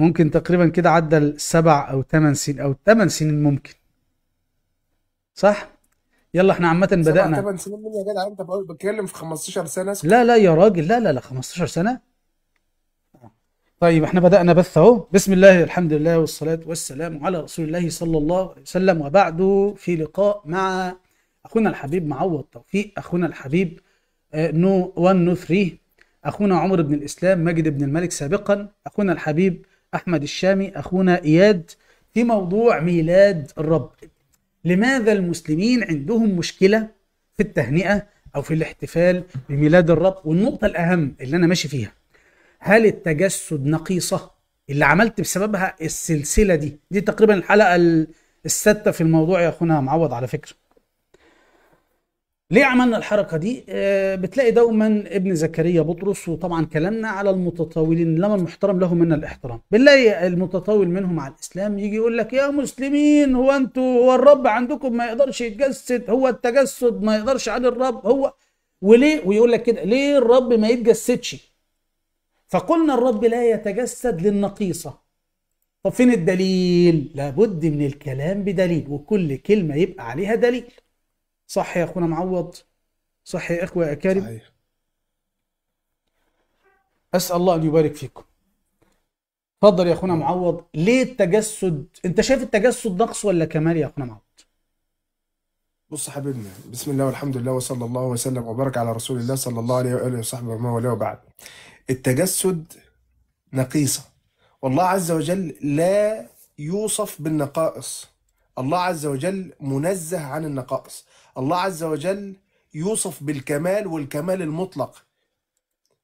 ممكن تقريبا كده عدى السبع او ثمان سنين او ثمان سنين ممكن صح يلا احنا عامه بدانا ثمان سنين من يا جدع انت بتتكلم في 15 سنه اسكت. لا لا يا راجل لا لا لا 15 سنه طيب احنا بدأنا بث اهو بسم الله الحمد لله والصلاة والسلام على رسول الله صلى الله عليه وسلم وبعده في لقاء مع أخونا الحبيب معوض توفيق أخونا الحبيب آه، نو 1 نو 3 أخونا عمر بن الإسلام ماجد بن الملك سابقا أخونا الحبيب احمد الشامي اخونا اياد في موضوع ميلاد الرب لماذا المسلمين عندهم مشكله في التهنئه او في الاحتفال بميلاد الرب والنقطه الاهم اللي انا ماشي فيها هل التجسد نقيصه اللي عملت بسببها السلسله دي دي تقريبا الحلقه السادسه في الموضوع يا اخونا معوض على فكره ليه عملنا الحركه دي؟ آه، بتلاقي دوما ابن زكريا بطرس وطبعا كلامنا على المتطاولين لما المحترم له منا الاحترام، بنلاقي المتطاول منهم على الاسلام يجي يقول لك يا مسلمين هو انتوا هو الرب عندكم ما يقدرش يتجسد، هو التجسد ما يقدرش عن الرب هو وليه؟ ويقول لك كده ليه الرب ما يتجسدش؟ فقلنا الرب لا يتجسد للنقيصه. طب فين الدليل؟ لابد من الكلام بدليل وكل كلمه يبقى عليها دليل. صح يا اخونا معوض صح يا اخوه اكارم صحيح. اسال الله ان يبارك فيكم تفضل يا اخونا معوض ليه التجسد انت شايف التجسد نقص ولا كمال يا اخونا معوض بص حبيبنا بسم الله والحمد لله وصلى الله وسلم وبارك على رسول الله صلى الله عليه واله وصحبه وما والاه بعد التجسد نقيصه والله عز وجل لا يوصف بالنقائص الله عز وجل منزه عن النقائص الله عز وجل يوصف بالكمال والكمال المطلق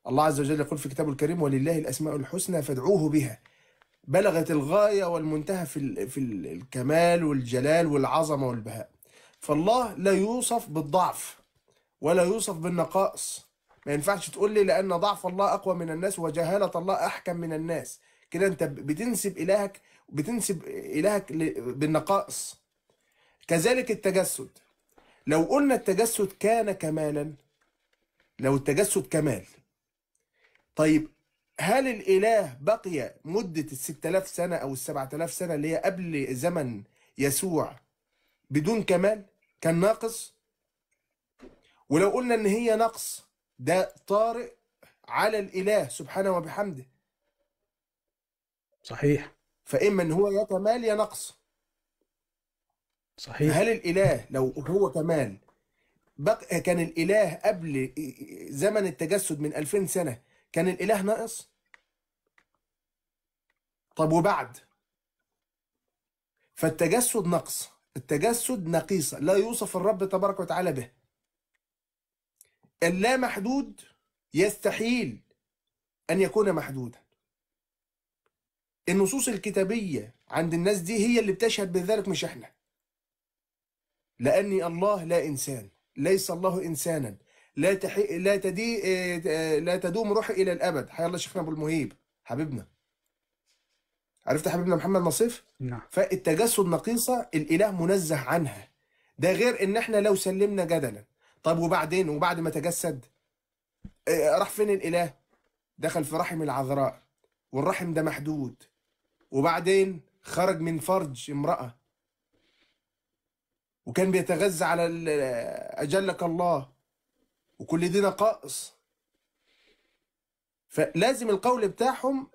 الله عز وجل يقول في كتابه الكريم ولله الأسماء الحسنى فادعوه بها بلغت الغاية والمنتهى في, في الكمال والجلال والعظمة والبهاء فالله لا يوصف بالضعف ولا يوصف بالنقائص ما ينفعش تقول لي لأن ضعف الله أقوى من الناس وجهالة الله أحكم من الناس كده أنت بتنسب إلهك بتنسب إلهك بالنقائص كذلك التجسد لو قلنا التجسد كان كمالا لو التجسد كمال طيب هل الإله بقي مدة الستة آلاف سنة أو السبعة آلاف سنة اللي هي قبل زمن يسوع بدون كمال كان ناقص ولو قلنا إن هي نقص ده طارئ على الإله سبحانه وبحمده صحيح فإما إن هو يا كمال يا نقص صحيح هل الاله لو هو كمان بق... كان الاله قبل زمن التجسد من 2000 سنه كان الاله ناقص طب وبعد فالتجسد نقص التجسد نقيصة لا يوصف الرب تبارك وتعالى به اللا محدود يستحيل أن يكون محدودا النصوص الكتابية عند الناس دي هي اللي بتشهد بذلك مش احنا لأني الله لا إنسان ليس الله إنسانا لا تحي... لا تدي آه، لا تدوم روحي إلى الأبد حيا الله شيخنا أبو المهيب حبيبنا عرفت حبيبنا محمد نصيف؟ نعم فالتجسد نقيصة الإله منزه عنها ده غير إن إحنا لو سلمنا جدلا طب وبعدين وبعد ما تجسد آه، راح فين الإله؟ دخل في رحم العذراء والرحم ده محدود وبعدين خرج من فرج امرأة وكان بيتغذى على أجلك الله وكل دي نقائص فلازم القول بتاعهم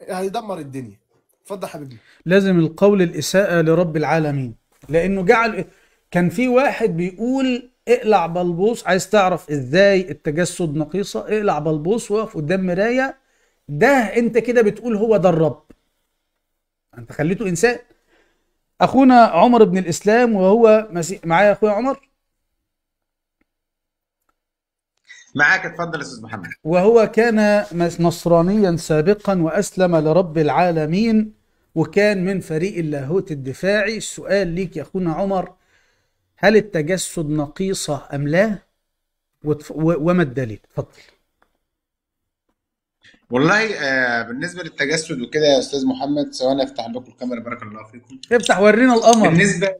هيدمر الدنيا اتفضل حبيبي لازم القول الإساءة لرب العالمين لأنه جعل كان في واحد بيقول اقلع بلبوس عايز تعرف ازاي التجسد نقيصة اقلع بلبوس واقف قدام مراية ده انت كده بتقول هو ده الرب انت خليته انسان اخونا عمر بن الاسلام وهو مسيح معايا اخويا عمر معاك اتفضل يا استاذ محمد وهو كان نصرانيا سابقا واسلم لرب العالمين وكان من فريق اللاهوت الدفاعي السؤال ليك يا اخونا عمر هل التجسد نقيصه ام لا وما الدليل اتفضل والله آه بالنسبه للتجسد وكده يا استاذ محمد سواء افتح لكم الكاميرا بارك الله فيكم افتح ورينا القمر بالنسبه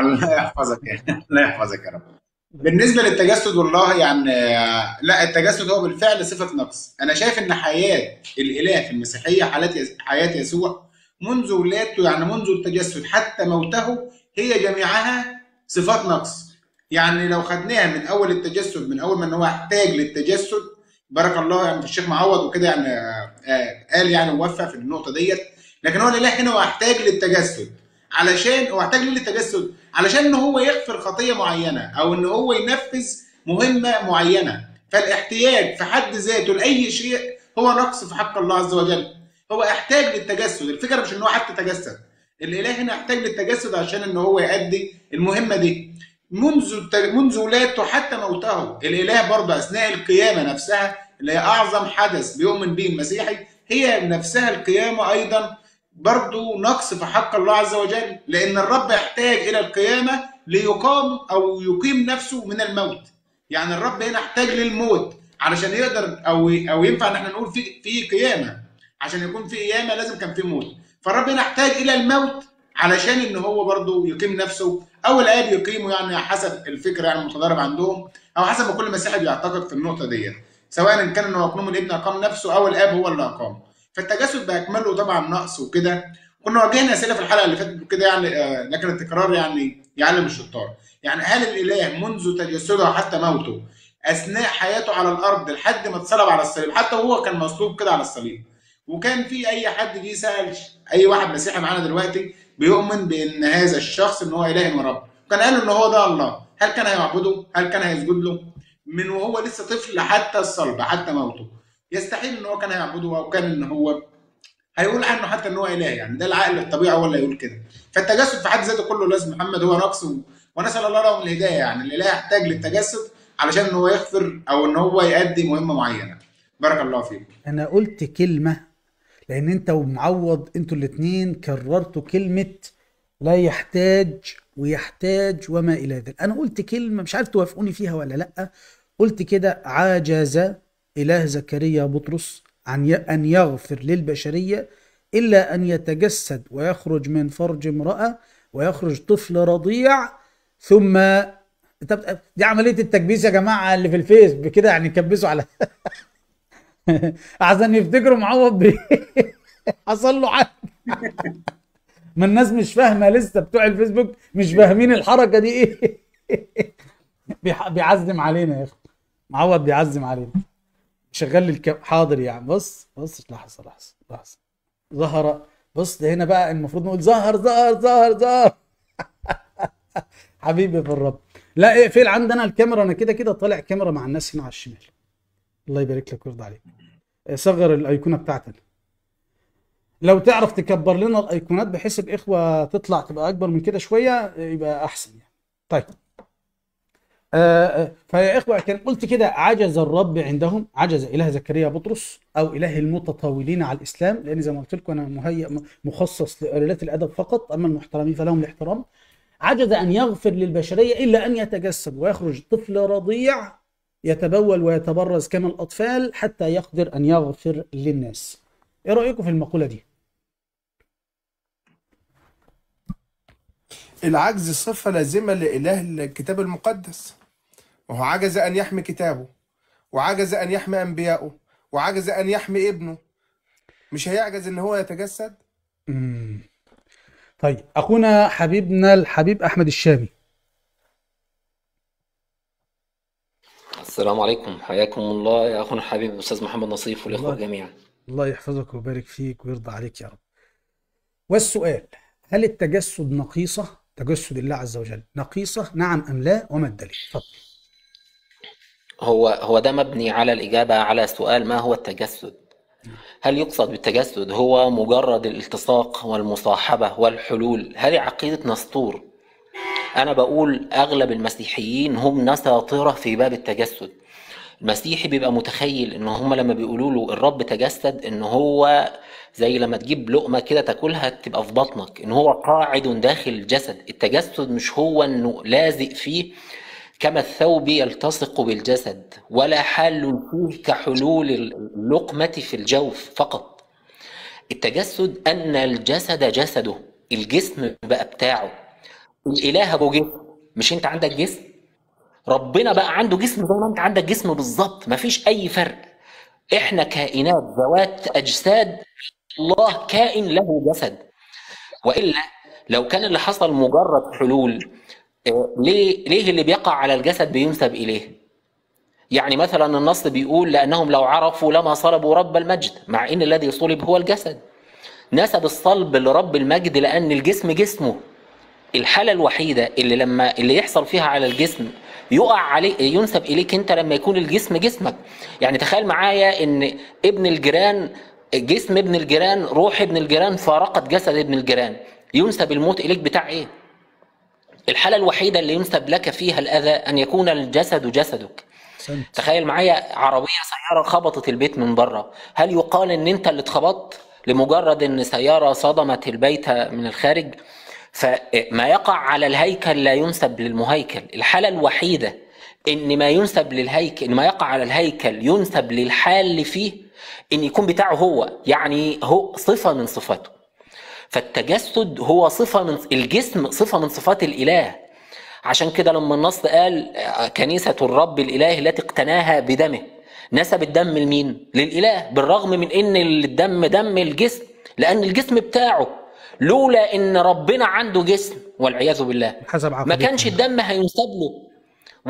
الله يحفظك يعني. الله يحفظك يا رب بالنسبه للتجسد والله يعني آه، لا التجسد هو بالفعل صفه نقص انا شايف ان حياه الاله في المسيحيه حالات حياه يسوع منذ ولادته يعني منذ التجسد حتى موته هي جميعها صفات نقص يعني لو خدناها من اول التجسد من اول ما ان هو احتاج للتجسد بارك الله يعني في الشيخ معوض وكده يعني آه، آه، قال يعني ووفى في النقطه ديت لكن هو الاله هنا هو للتجسد علشان هو احتاج للتجسد علشان ان هو يغفر خطيه معينه او ان هو ينفذ مهمه معينه فالاحتياج في حد ذاته لاي شيء هو نقص في حق الله عز وجل هو احتاج للتجسد الفكره مش ان هو حتى تجسد الاله هنا احتاج للتجسد عشان ان هو يؤدي المهمه دي منذ منذ ولادته حتى موته الاله برضه اثناء القيامه نفسها اللي هي اعظم حدث بيؤمن به المسيحي هي نفسها القيامه ايضا برضه نقص في حق الله عز وجل لان الرب يحتاج الى القيامه ليقام او يقيم نفسه من الموت يعني الرب هنا احتاج للموت علشان يقدر او او ينفع ان احنا نقول في في قيامه عشان يكون في قيامه لازم كان في موت فالرب هنا احتاج الى الموت علشان ان هو برضه يقيم نفسه او الاب آية يقيمه يعني حسب الفكره يعني المتضارب عندهم او حسب ما كل مسيحي بيعتقد في النقطه ديت سواء ان كان ان مقنوم الابن اقام نفسه او الاب آية هو اللي اقام فالتجسد باكمله طبعا نقص وكده كنا واجهنا اسئله في الحلقه اللي فاتت كده يعني آه، لكن التكرار يعني يعلم الشطار يعني هل الاله منذ تجسده حتى موته اثناء حياته على الارض لحد ما اتصلب على الصليب حتى وهو كان مصلوب كده على الصليب وكان في اي حد جه سال اي واحد مسيحي معانا دلوقتي بيؤمن بان هذا الشخص ان هو اله من ربه كان قال ان هو ده الله هل كان هيعبده هل كان هيسجد له من وهو لسه طفل حتى الصلب حتى موته يستحيل ان هو كان هيعبده او كان ان هو هيقول عنه حتى ان هو اله يعني ده العقل الطبيعي هو اللي هيقول كده فالتجسد في حد ذاته كله لازم محمد هو نقص ونسال الله لهم الهدايه يعني الاله يحتاج للتجسد علشان ان هو يغفر او ان هو يؤدي مهمه معينه بارك الله فيك انا قلت كلمه لان انت ومعوض انتوا الاثنين كررتوا كلمه لا يحتاج ويحتاج وما الى ذلك انا قلت كلمه مش عارف توافقوني فيها ولا لا قلت كده عجز اله زكريا بطرس عن ان يغفر للبشريه الا ان يتجسد ويخرج من فرج امراه ويخرج طفل رضيع ثم دي عمليه التكبيس يا جماعه اللي في الفيس بكده يعني كبسوا على احسن يفتكروا معوض بيه حصل له حاجه ما الناس مش فاهمه لسه بتوع الفيسبوك مش فاهمين الحركه دي ايه بيعزم علينا يا اخي معوض بيعزم علينا شغال لي الكام حاضر يا يعني. عم بص بص لحظه لحظه لحظه ظهر بص ده هنا بقى المفروض نقول ظهر ظهر ظهر ظهر حبيبي في الرب لا اقفل عندنا الكاميرا انا كده كده طالع كاميرا مع الناس هنا على الشمال الله يبارك لك ويرضى عليك صغر الايقونه بتاعتك لو تعرف تكبر لنا الايقونات بحيث الاخوه تطلع تبقى اكبر من كده شويه يبقى احسن يعني طيب آه، آه، فيا اخوه كان قلت كده عجز الرب عندهم عجز اله زكريا بطرس او اله المتطاولين على الاسلام لان زي ما قلت لكم انا مهيئ مخصص لقليلات الادب فقط اما المحترمين فلهم الاحترام عجز ان يغفر للبشريه الا ان يتجسد ويخرج طفل رضيع يتبول ويتبرز كما الأطفال حتى يقدر أن يغفر للناس إيه رأيكم في المقولة دي؟ العجز صفة لازمة لإله الكتاب المقدس وهو عجز أن يحمي كتابه وعجز أن يحمي أنبيائه وعجز أن يحمي ابنه مش هيعجز إن هو يتجسد؟ مم. طيب أخونا حبيبنا الحبيب أحمد الشامي السلام عليكم حياكم الله يا اخونا الحبيب الاستاذ محمد نصيف والاخوه الله جميعا الله يحفظك ويبارك فيك ويرضى عليك يا رب والسؤال هل التجسد نقيصه تجسد الله عز وجل نقيصه نعم ام لا وما الدليل اتفضل هو هو ده مبني على الاجابه على سؤال ما هو التجسد هل يقصد بالتجسد هو مجرد الالتصاق والمصاحبه والحلول هل عقيده نسطور أنا بقول أغلب المسيحيين هم نساطرة في باب التجسد المسيحي بيبقى متخيل ان هم لما بيقولوا له الرب تجسد ان هو زي لما تجيب لقمه كده تاكلها تبقى في بطنك ان هو قاعد داخل الجسد التجسد مش هو انه لازق فيه كما الثوب يلتصق بالجسد ولا حال فيه كحلول اللقمه في الجوف فقط التجسد ان الجسد جسده الجسم بقى بتاعه الاله ابو جسم مش انت عندك جسم ربنا بقى عنده جسم زي ما انت عندك جسم بالظبط مفيش اي فرق احنا كائنات ذوات اجساد الله كائن له جسد والا لو كان اللي حصل مجرد حلول آه، ليه ليه اللي بيقع على الجسد بينسب اليه يعني مثلا النص بيقول لانهم لو عرفوا لما صلبوا رب المجد مع ان الذي صلب هو الجسد نسب الصلب لرب المجد لان الجسم جسمه الحاله الوحيده اللي لما اللي يحصل فيها على الجسم يقع عليه ينسب اليك انت لما يكون الجسم جسمك يعني تخيل معايا ان ابن الجيران جسم ابن الجيران روح ابن الجيران فارقت جسد ابن الجيران ينسب الموت اليك بتاع ايه الحاله الوحيده اللي ينسب لك فيها الاذى ان يكون الجسد جسدك سنت. تخيل معايا عربيه سياره خبطت البيت من بره هل يقال ان انت اللي اتخبطت لمجرد ان سياره صدمت البيت من الخارج فما يقع على الهيكل لا ينسب للمهيكل الحالة الوحيدة ان ما ينسب للهيكل ان ما يقع على الهيكل ينسب للحال اللي فيه ان يكون بتاعه هو يعني هو صفة من صفاته فالتجسد هو صفة من الجسم صفة من صفات الإله عشان كده لما النص قال آه، كنيسة الرب الإله التي اقتناها بدمه نسب الدم لمين؟ للإله بالرغم من إن الدم دم الجسم لأن الجسم بتاعه لولا ان ربنا عنده جسم والعياذ بالله حسب ما كانش الدم هينصب له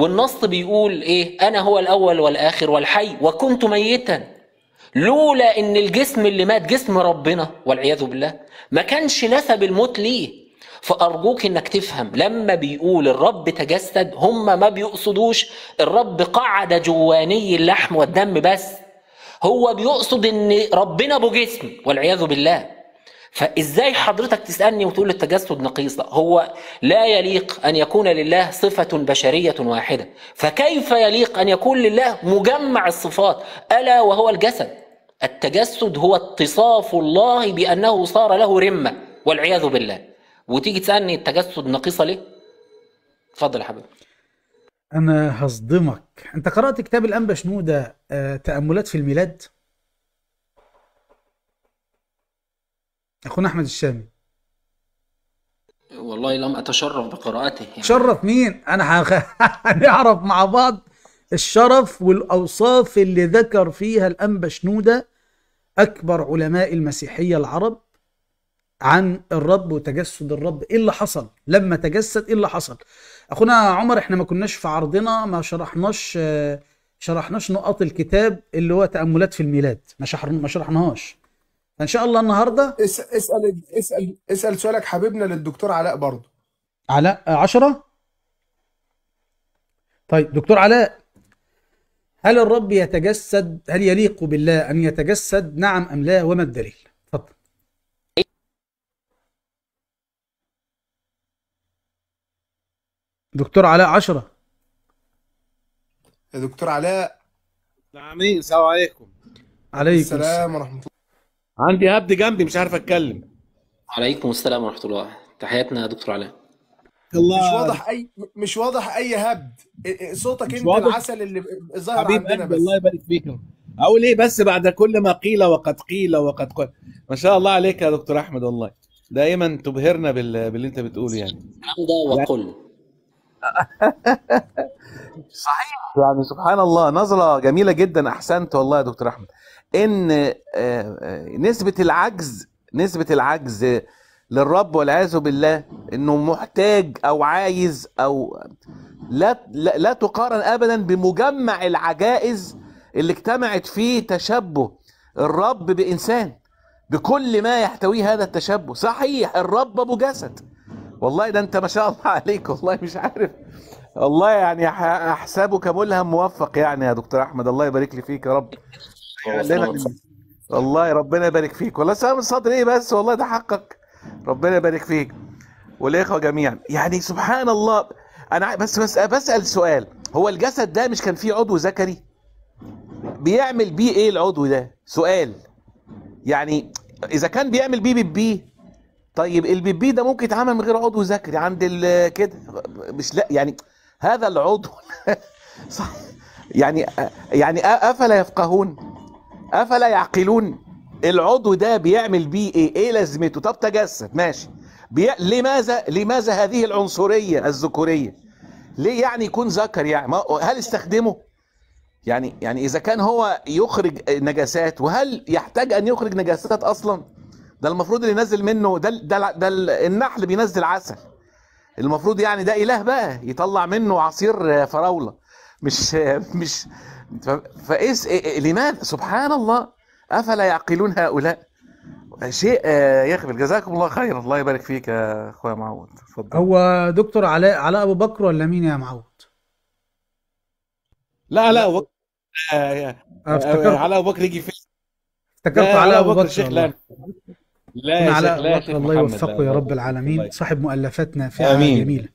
والنص بيقول ايه انا هو الاول والاخر والحي وكنت ميتا لولا ان الجسم اللي مات جسم ربنا والعياذ بالله ما كانش نسب الموت ليه فارجوك انك تفهم لما بيقول الرب تجسد هم ما بيقصدوش الرب قعد جواني اللحم والدم بس هو بيقصد ان ربنا ابو جسم والعياذ بالله فازاي حضرتك تسالني وتقول التجسد نقيص ده هو لا يليق ان يكون لله صفه بشريه واحده فكيف يليق ان يكون لله مجمع الصفات الا وهو الجسد التجسد هو اتصاف الله بانه صار له رمه والعياذ بالله وتيجي تسالني التجسد نقيصه ليه اتفضل يا حبيبي انا هصدمك انت قرات كتاب الانبا شنوده آه، تاملات في الميلاد اخونا احمد الشامي والله لم اتشرف بقراءته يعني. شرف مين انا هخ... هنعرف مع بعض الشرف والاوصاف اللي ذكر فيها الانبا شنوده اكبر علماء المسيحيه العرب عن الرب وتجسد الرب ايه اللي حصل لما تجسد ايه اللي حصل اخونا عمر احنا ما كناش في عرضنا ما شرحناش آه، شرحناش نقاط الكتاب اللي هو تاملات في الميلاد ما شرحناهاش فان شاء الله النهارده اسال اسال اسال سؤالك حبيبنا للدكتور علاء برضه علاء 10 آه، طيب دكتور علاء هل الرب يتجسد هل يليق بالله ان يتجسد نعم ام لا وما الدليل دكتور علاء 10 يا دكتور علاء نعم السلام عليكم عليكم السلام ورحمه الله عندي هبد جنبي مش عارف اتكلم عليكم السلام ورحمه الله تحياتنا يا دكتور علاء الله مش واضح اي مش واضح اي هبد إيه، إيه، صوتك انت واضح. العسل اللي ظاهر عندنا بس الله يبارك فيكم اقول ايه بس بعد كل ما قيل وقد قيل وقد قيل ما شاء الله عليك يا دكتور احمد والله دائما تبهرنا بال... باللي انت بتقوله يعني حمد وقل صحيح يعني سبحان الله نظره جميله جدا احسنت والله يا دكتور احمد ان آه، آه، نسبه العجز نسبه العجز للرب والعياذ بالله انه محتاج او عايز او لا لا تقارن ابدا بمجمع العجائز اللي اجتمعت فيه تشبه الرب بانسان بكل ما يحتويه هذا التشبه صحيح الرب ابو جسد والله ده انت ما شاء الله عليك والله مش عارف والله يعني احسبك ملهم موفق يعني يا دكتور احمد الله يبارك لي فيك يا رب والله ربنا يبارك فيك والله سلام الصدر ايه بس والله ده حقك ربنا يبارك فيك والاخوه جميعا يعني سبحان الله انا بس بس بسال سؤال هو الجسد ده مش كان فيه عضو ذكري بيعمل بيه ايه العضو ده سؤال يعني اذا كان بيعمل بيه بيبي طيب البيبي ده ممكن يتعمل من غير عضو ذكري عند كده مش لا يعني هذا العضو صح يعني يعني افلا يفقهون افلا يعقلون العضو ده بيعمل بيه ايه ايه لازمته طب تجسد ماشي بي... لماذا لماذا هذه العنصريه الذكوريه ليه يعني يكون ذكر يعني ما... هل استخدمه يعني يعني اذا كان هو يخرج نجاسات وهل يحتاج ان يخرج نجاسات اصلا ده المفروض اللي نزل منه ده ده, ده النحل بينزل عسل المفروض يعني ده اله بقى يطلع منه عصير فراوله مش مش فإيه لماذا سبحان الله أفلا يعقلون هؤلاء شيء آه، يخبر جزاكم الله خير الله يبارك فيك يا اخويا معوض اتفضل هو دكتور علاء علاء ابو بكر ولا مين يا معوض لا لا أبو بكر علاء ابو بكر يجي في افتكرت علاء ابو بكر شيخ لا لا يا علاء ابو بكر الله يوفقه يا رب العالمين صاحب مؤلفات نافعه جميله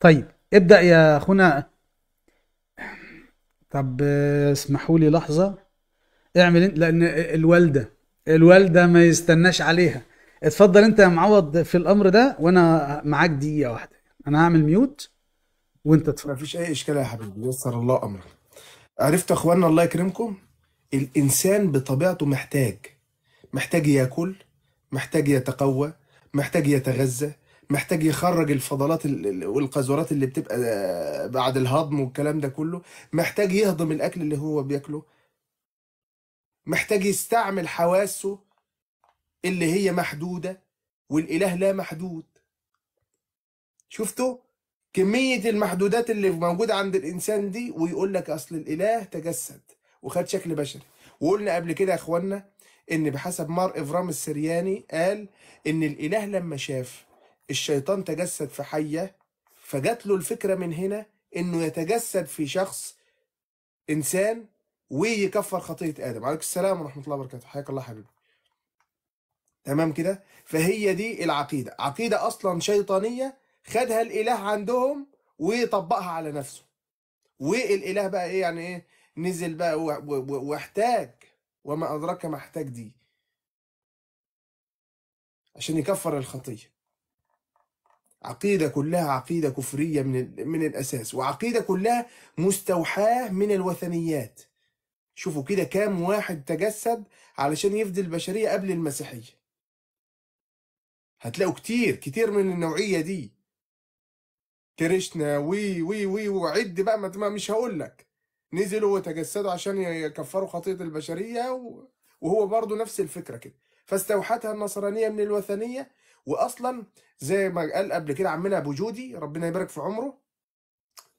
طيب ابدا يا اخونا طب آه، اسمحوا لي لحظه اعمل انت لان الوالده الوالده ما يستناش عليها اتفضل انت يا معوض في الامر ده وانا معاك دقيقه واحده انا هعمل ميوت وانت اتفضل مفيش اي اشكال يا حبيبي يسر الله امرك عرفت اخوانا الله يكرمكم الانسان بطبيعته محتاج محتاج ياكل محتاج يتقوى محتاج يتغذى محتاج يخرج الفضلات والقاذورات اللي بتبقى آه، بعد الهضم والكلام ده كله محتاج يهضم الاكل اللي هو بياكله محتاج يستعمل حواسه اللي هي محدوده والاله لا محدود شفتوا كميه المحدودات اللي موجوده عند الانسان دي ويقول لك اصل الاله تجسد وخد شكل بشري وقلنا قبل كده يا اخوانا ان بحسب مار افرام السرياني قال ان الاله لما شاف الشيطان تجسد في حية فجات له الفكرة من هنا انه يتجسد في شخص انسان ويكفر خطية آدم عليك السلام ورحمة الله وبركاته حياك الله حبيبي تمام كده فهي دي العقيدة عقيدة أصلا شيطانية خدها الإله عندهم وطبقها على نفسه والإله بقى إيه يعني إيه نزل بقى واحتاج وما أدراك ما احتاج دي عشان يكفر الخطية عقيدة كلها عقيدة كفرية من من الأساس وعقيدة كلها مستوحاة من الوثنيات شوفوا كده كام واحد تجسد علشان يفدي البشرية قبل المسيحية هتلاقوا كتير كتير من النوعية دي كريشنا وي وي وي وعد بقى ما مش هقول لك نزلوا وتجسدوا عشان يكفروا خطية البشرية وهو برضو نفس الفكرة كده فاستوحتها النصرانية من الوثنية واصلا زي ما قال قبل كده عمنا ابو جودي ربنا يبارك في عمره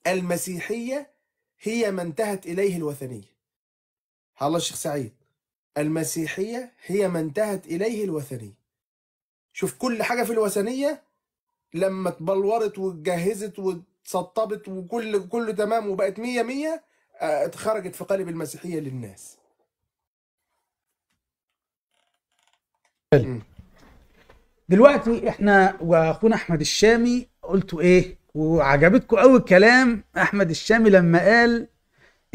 المسيحيه هي ما انتهت اليه الوثنيه الله الشيخ سعيد المسيحيه هي ما انتهت اليه الوثنيه شوف كل حاجه في الوثنيه لما اتبلورت واتجهزت واتسطبت وكل كله تمام وبقت مية مية آه، اتخرجت في قالب المسيحيه للناس دلوقتي احنا واخونا احمد الشامي قلتوا ايه وعجبتكم قوي كلام احمد الشامي لما قال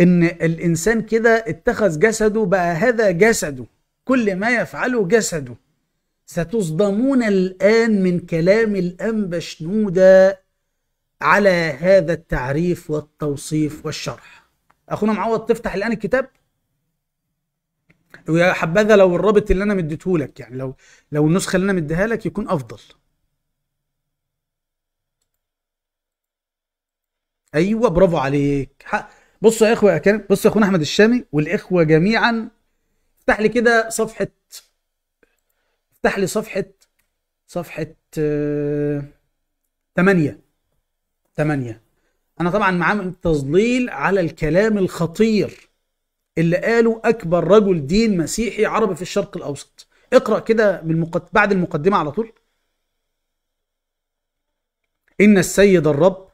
ان الانسان كده اتخذ جسده بقى هذا جسده كل ما يفعله جسده ستصدمون الان من كلام الانبا شنوده على هذا التعريف والتوصيف والشرح اخونا معوض تفتح الان الكتاب ويا حبذا لو الرابط اللي انا مديتهولك يعني لو لو النسخه اللي انا مديها لك يكون افضل ايوه برافو عليك بص بصوا يا اخويا كان بص يا اخونا احمد الشامي والاخوه جميعا افتح لي كده صفحه افتح لي صفحه صفحه 8 8 انا طبعا معامل تظليل على الكلام الخطير اللي قالوا أكبر رجل دين مسيحي عربي في الشرق الأوسط اقرأ كده من المقد... بعد المقدمة على طول إن السيد الرب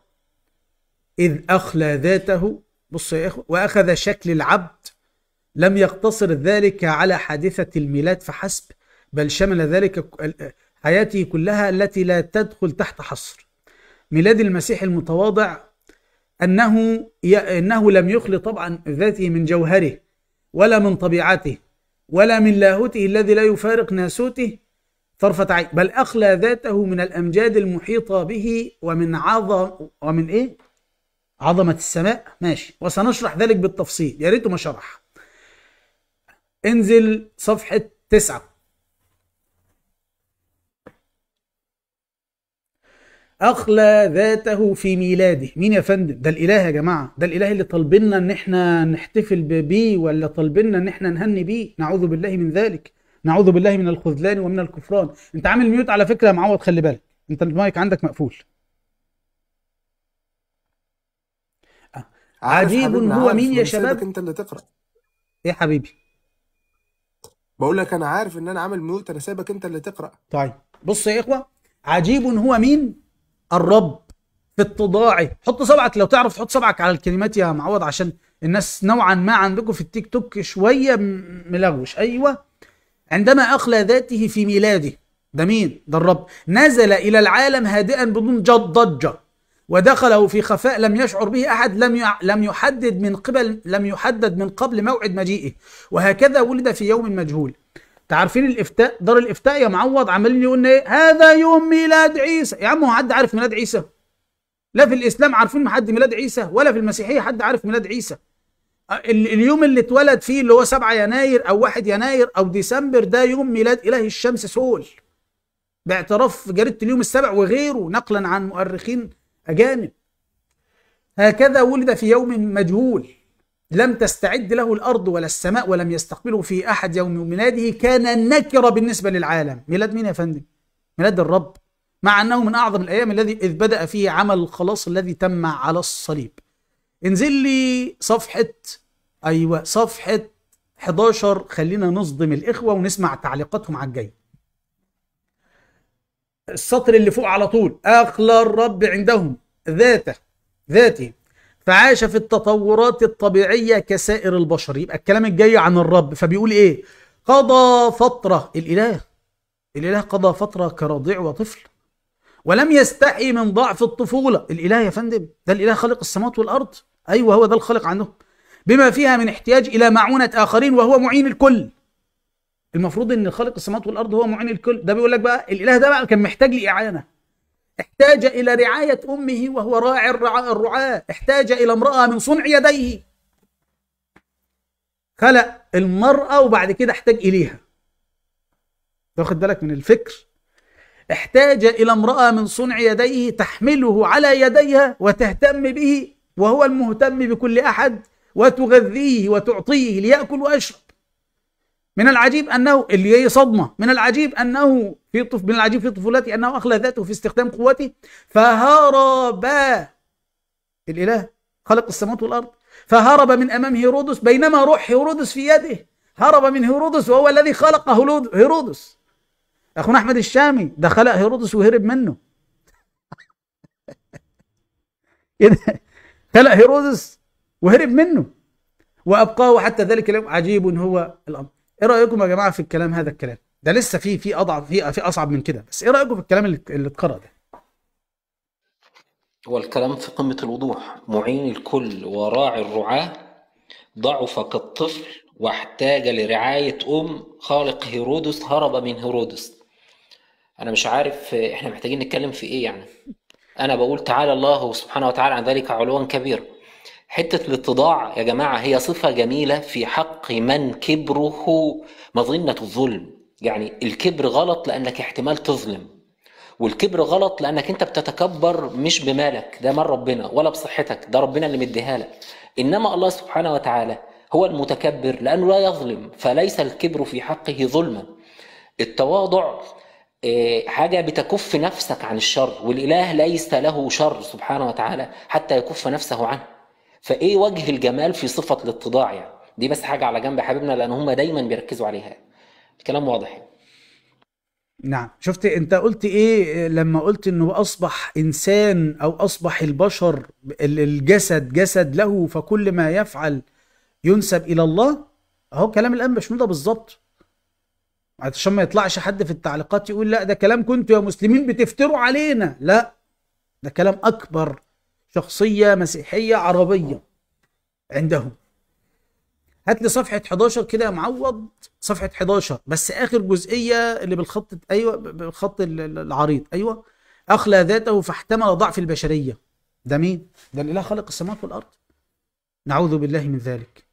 إذ أخلى ذاته بص يا اخو وأخذ شكل العبد لم يقتصر ذلك على حادثة الميلاد فحسب بل شمل ذلك حياته كلها التي لا تدخل تحت حصر ميلاد المسيح المتواضع أنه أنه لم يخل طبعا ذاته من جوهره ولا من طبيعته ولا من لاهوته الذي لا يفارق ناسوته طرفة عين بل أخلى ذاته من الأمجاد المحيطة به ومن عظم ومن إيه؟ عظمة السماء ماشي وسنشرح ذلك بالتفصيل يا ريته ما شرح انزل صفحة تسعة اخلى ذاته في ميلاده مين يا فندم ده الاله يا جماعه ده الاله اللي طالبنا ان احنا نحتفل بيه ولا طالبنا ان احنا نهني بيه نعوذ بالله من ذلك نعوذ بالله من الخذلان ومن الكفران انت عامل ميوت على فكره يا معوض خلي بالك انت المايك عندك مقفول عجيب هو مين يا شباب انت اللي تقرا ايه حبيبي بقول لك انا عارف ان انا عامل ميوت انا سايبك انت اللي تقرا طيب بص يا اخوه عجيب هو مين الرب في اتضاعه حط صبعك لو تعرف تحط صبعك على الكلمات يا معوض عشان الناس نوعا ما عندكم في التيك توك شويه ملوش ايوه عندما اخلى ذاته في ميلاده ده مين ده الرب نزل الى العالم هادئا بدون جد ضجه ودخله في خفاء لم يشعر به احد لم لم يحدد من قبل لم يحدد من قبل موعد مجيئه وهكذا ولد في يوم مجهول عارفين الافتاء دار الافتاء يا معوض عمالين يقولنا ايه هذا يوم ميلاد عيسى يا عم هو حد عارف ميلاد عيسى لا في الاسلام عارفين حد ميلاد عيسى ولا في المسيحيه حد عارف ميلاد عيسى اليوم اللي اتولد فيه اللي هو 7 يناير او 1 يناير او ديسمبر ده يوم ميلاد اله الشمس سول باعتراف جريده اليوم السبع وغيره نقلا عن مؤرخين اجانب هكذا ولد في يوم مجهول لم تستعد له الأرض ولا السماء ولم يستقبله في أحد يوم ميلاده كان نكرة بالنسبة للعالم ميلاد مين يا فندم؟ ميلاد الرب مع أنه من أعظم الأيام الذي إذ بدأ فيه عمل الخلاص الذي تم على الصليب انزل لي صفحة أيوة صفحة 11 خلينا نصدم الإخوة ونسمع تعليقاتهم على الجاي السطر اللي فوق على طول أخلى الرب عندهم ذاته ذاته فعاش في التطورات الطبيعية كسائر البشر يبقى الكلام الجاي عن الرب فبيقول ايه قضى فترة الإله الإله قضى فترة كرضيع وطفل ولم يستحي من ضعف الطفولة الإله يا فندم ده الإله خالق السماوات والأرض أيوه هو ده الخالق عندهم بما فيها من احتياج إلى معونة آخرين وهو معين الكل المفروض ان خالق السماوات والارض هو معين الكل ده بيقول لك بقى الاله ده بقى كان محتاج لاعانه احتاج إلى رعاية أمه وهو راعي الرعاة احتاج إلى امرأة من صنع يديه خلق المرأة وبعد كده احتاج إليها واخد بالك من الفكر احتاج إلى امرأة من صنع يديه تحمله على يديها وتهتم به وهو المهتم بكل أحد وتغذيه وتعطيه ليأكل ويشرب من العجيب أنه اللي هي صدمة من العجيب أنه في طف من العجيب في طفولتي انه اخلى ذاته في استخدام قوته فهرب الاله خلق السماوات والارض فهرب من امام هيرودس بينما روح هيرودس في يده هرب من هيرودس وهو الذي خلق هيرودس اخونا احمد الشامي ده خلق هيرودس وهرب منه خلق هيرودس وهرب منه وابقاه حتى ذلك اليوم عجيب هو الامر ايه رايكم يا جماعه في الكلام هذا الكلام ده لسه في في اضعف في في اصعب من كده بس ايه رايكم في الكلام اللي, اتقرا ده هو الكلام في قمه الوضوح معين الكل وراعي الرعاه ضعف كالطفل واحتاج لرعايه ام خالق هيرودس هرب من هيرودس انا مش عارف احنا محتاجين نتكلم في ايه يعني انا بقول تعالى الله سبحانه وتعالى عن ذلك علوا كبيرا حتة الاتضاع يا جماعة هي صفة جميلة في حق من كبره مظنة الظلم يعني الكبر غلط لانك احتمال تظلم والكبر غلط لانك انت بتتكبر مش بمالك ده مال ربنا ولا بصحتك ده ربنا اللي مديها لك انما الله سبحانه وتعالى هو المتكبر لانه لا يظلم فليس الكبر في حقه ظلما التواضع آه، حاجة بتكف نفسك عن الشر والإله ليس له شر سبحانه وتعالى حتى يكف نفسه عنه فإيه وجه الجمال في صفة الاتضاع يعني دي بس حاجة على جنب يا حبيبنا لأن هم دايما بيركزوا عليها الكلام واضح نعم شفت انت قلت ايه لما قلت انه اصبح انسان او اصبح البشر الجسد جسد له فكل ما يفعل ينسب الى الله اهو كلام الانبا شنودة بالظبط عشان ما يطلعش حد في التعليقات يقول لا ده كلام كنتوا يا مسلمين بتفتروا علينا لا ده كلام اكبر شخصيه مسيحيه عربيه عندهم هات لي صفحه 11 كده يا معوض صفحه 11 بس اخر جزئيه اللي بالخط ايوه بالخط العريض ايوه اخلى ذاته فاحتمل ضعف البشريه ده مين ده الاله خلق السماوات والارض نعوذ بالله من ذلك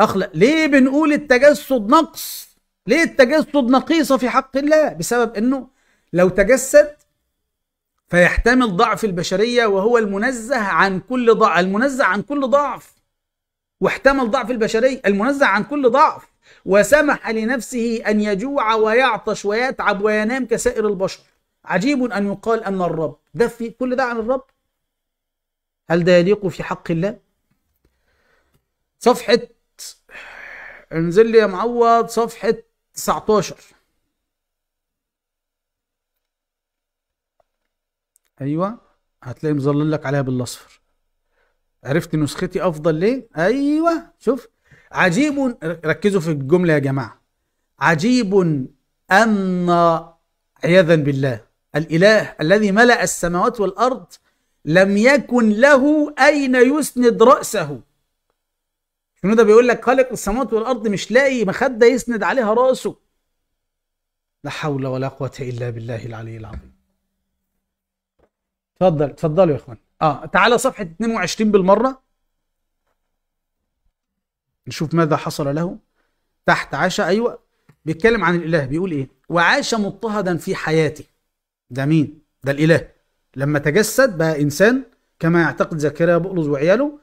اخلق ليه بنقول التجسد نقص ليه التجسد نقيصه في حق الله بسبب انه لو تجسد فيحتمل ضعف البشريه وهو المنزه عن كل ضعف المنزه عن كل ضعف واحتمل ضعف البشرية المنزه عن كل ضعف وسمح لنفسه أن يجوع ويعطش ويتعب وينام كسائر البشر عجيب أن يقال أن الرب ده في كل ده عن الرب هل ده يليق في حق الله صفحة انزل لي يا معوض صفحة 19 ايوه هتلاقي مظلل لك عليها بالاصفر عرفت نسختي افضل ليه ايوه شوف عجيب ركزوا في الجمله يا جماعه عجيب ان عياذا بالله الاله الذي ملا السماوات والارض لم يكن له اين يسند راسه شنو ده بيقول لك خالق السماوات والارض مش لاقي مخده يسند عليها راسه لا حول ولا قوه الا بالله العلي العظيم اتفضل اتفضلوا يا اخوان اه تعالى صفحه 22 بالمره نشوف ماذا حصل له تحت عاش ايوه بيتكلم عن الاله بيقول ايه وعاش مضطهدا في حياته ده مين ده الاله لما تجسد بقى انسان كما يعتقد زكريا بولس وعياله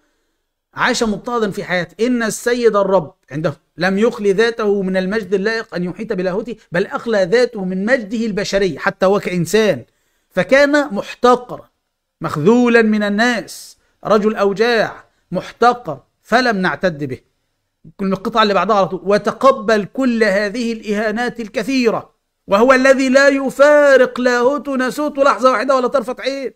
عاش مضطهدا في حياته ان السيد الرب عنده لم يخل ذاته من المجد اللائق ان يحيط بلاهوته بل اخلى ذاته من مجده البشري حتى وكإنسان فكان محتقرا مخذولا من الناس رجل أوجاع محتقر فلم نعتد به القطعة اللي بعدها على طول وتقبل كل هذه الإهانات الكثيرة وهو الذي لا يفارق لاهوت ناسوت لحظة واحدة ولا طرفة عين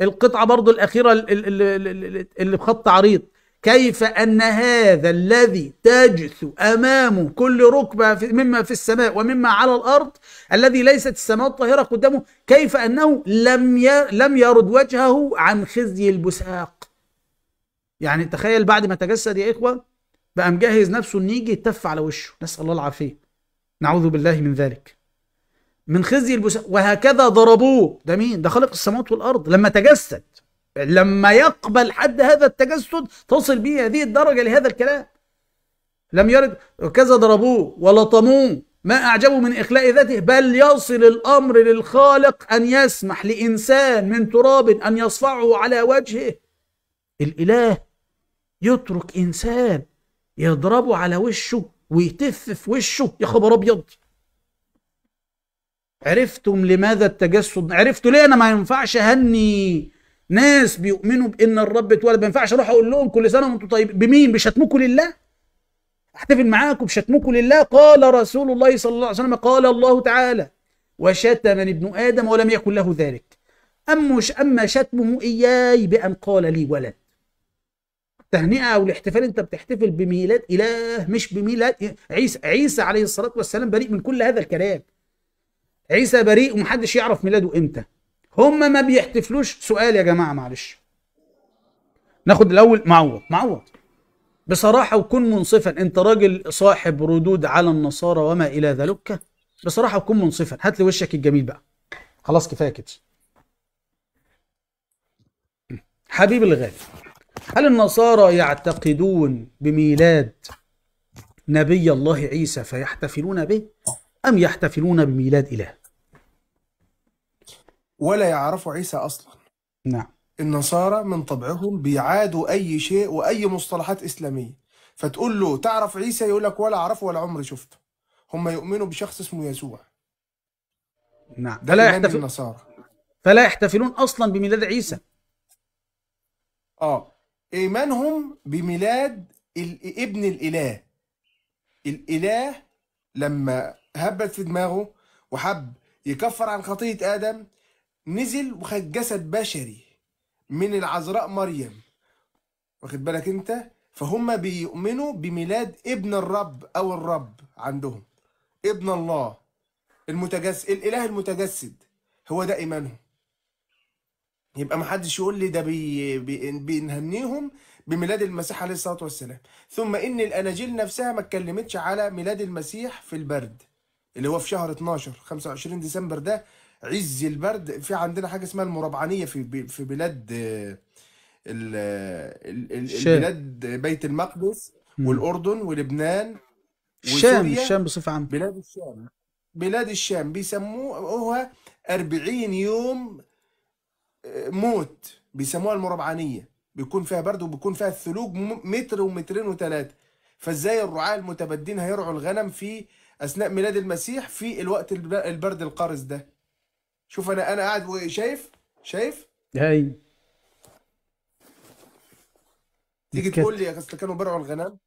القطعة برضو الأخيرة اللي بخط عريض كيف أن هذا الذي تجثو أمامه كل ركبة مما في السماء ومما على الأرض الذي ليست السماء الطاهرة قدامه كيف أنه لم لم يرد وجهه عن خزي البساق يعني تخيل بعد ما تجسد يا إخوة بقى مجهز نفسه إن يجي يتف على وشه نسأل الله العافية نعوذ بالله من ذلك من خزي البساق وهكذا ضربوه ده مين ده خلق السماوات والأرض لما تجسد لما يقبل حد هذا التجسد تصل به هذه الدرجة لهذا الكلام لم يرد كذا ضربوه ولطموه ما أعجبه من إخلاء ذاته بل يصل الأمر للخالق أن يسمح لإنسان من تراب أن يصفعه على وجهه الإله يترك إنسان يضربه على وشه ويتف في وشه يا خبر أبيض عرفتم لماذا التجسد عرفتوا ليه أنا ما ينفعش أهني ناس بيؤمنوا بان الرب اتولد ما ينفعش اروح اقول لهم كل سنه وانتم طيب بمين بشتمكم لله احتفل معاكم بشتمكم لله قال رسول الله صلى الله عليه وسلم قال الله تعالى وشتمني ابن ادم ولم يكن له ذلك أم أما شتمه إياي بأن قال لي ولد التهنئة أو الاحتفال أنت بتحتفل بميلاد إله مش بميلاد عيسى عيسى عليه الصلاة والسلام بريء من كل هذا الكلام عيسى بريء ومحدش يعرف ميلاده إمتى هم ما بيحتفلوش سؤال يا جماعه معلش ناخد الاول معوض معوض بصراحه وكن منصفا انت راجل صاحب ردود على النصارى وما الى ذلك بصراحه وكن منصفا هات لي وشك الجميل بقى خلاص كفايه كده حبيب الغالي هل النصارى يعتقدون بميلاد نبي الله عيسى فيحتفلون به ام يحتفلون بميلاد اله ولا يعرفوا عيسى أصلا نعم النصارى من طبعهم بيعادوا أي شيء وأي مصطلحات إسلامية فتقول له تعرف عيسى يقول لك ولا أعرفه ولا عمري شفته هم يؤمنوا بشخص اسمه يسوع نعم ده لا يحتفل النصارى فلا يحتفلون أصلا بميلاد عيسى آه إيمانهم بميلاد ابن الإله الإله لما هبت في دماغه وحب يكفر عن خطية آدم نزل وخد جسد بشري من العذراء مريم واخد بالك انت فهم بيؤمنوا بميلاد ابن الرب او الرب عندهم ابن الله المتجسد الاله المتجسد هو ده ايمانهم يبقى ما حدش يقول لي ده بي... بي... بينهنيهم بميلاد المسيح عليه الصلاه والسلام ثم ان الاناجيل نفسها ما اتكلمتش على ميلاد المسيح في البرد اللي هو في شهر 12 25 ديسمبر ده عز البرد في عندنا حاجه اسمها المربعانيه في في بلاد البلاد بيت المقدس والاردن ولبنان الشام الشام بصفه عامه بلاد الشام بلاد الشام بيسموها 40 يوم آه، موت بيسموها المربعانيه بيكون فيها برد وبيكون فيها الثلوج متر ومترين وثلاثه فازاي الرعاة المتبدين هيرعوا الغنم في اثناء ميلاد المسيح في الوقت البرد القارس ده شوف انا انا قاعد شايف شايف هاي تيجي تقول لي اصل كانوا برعوا الغنم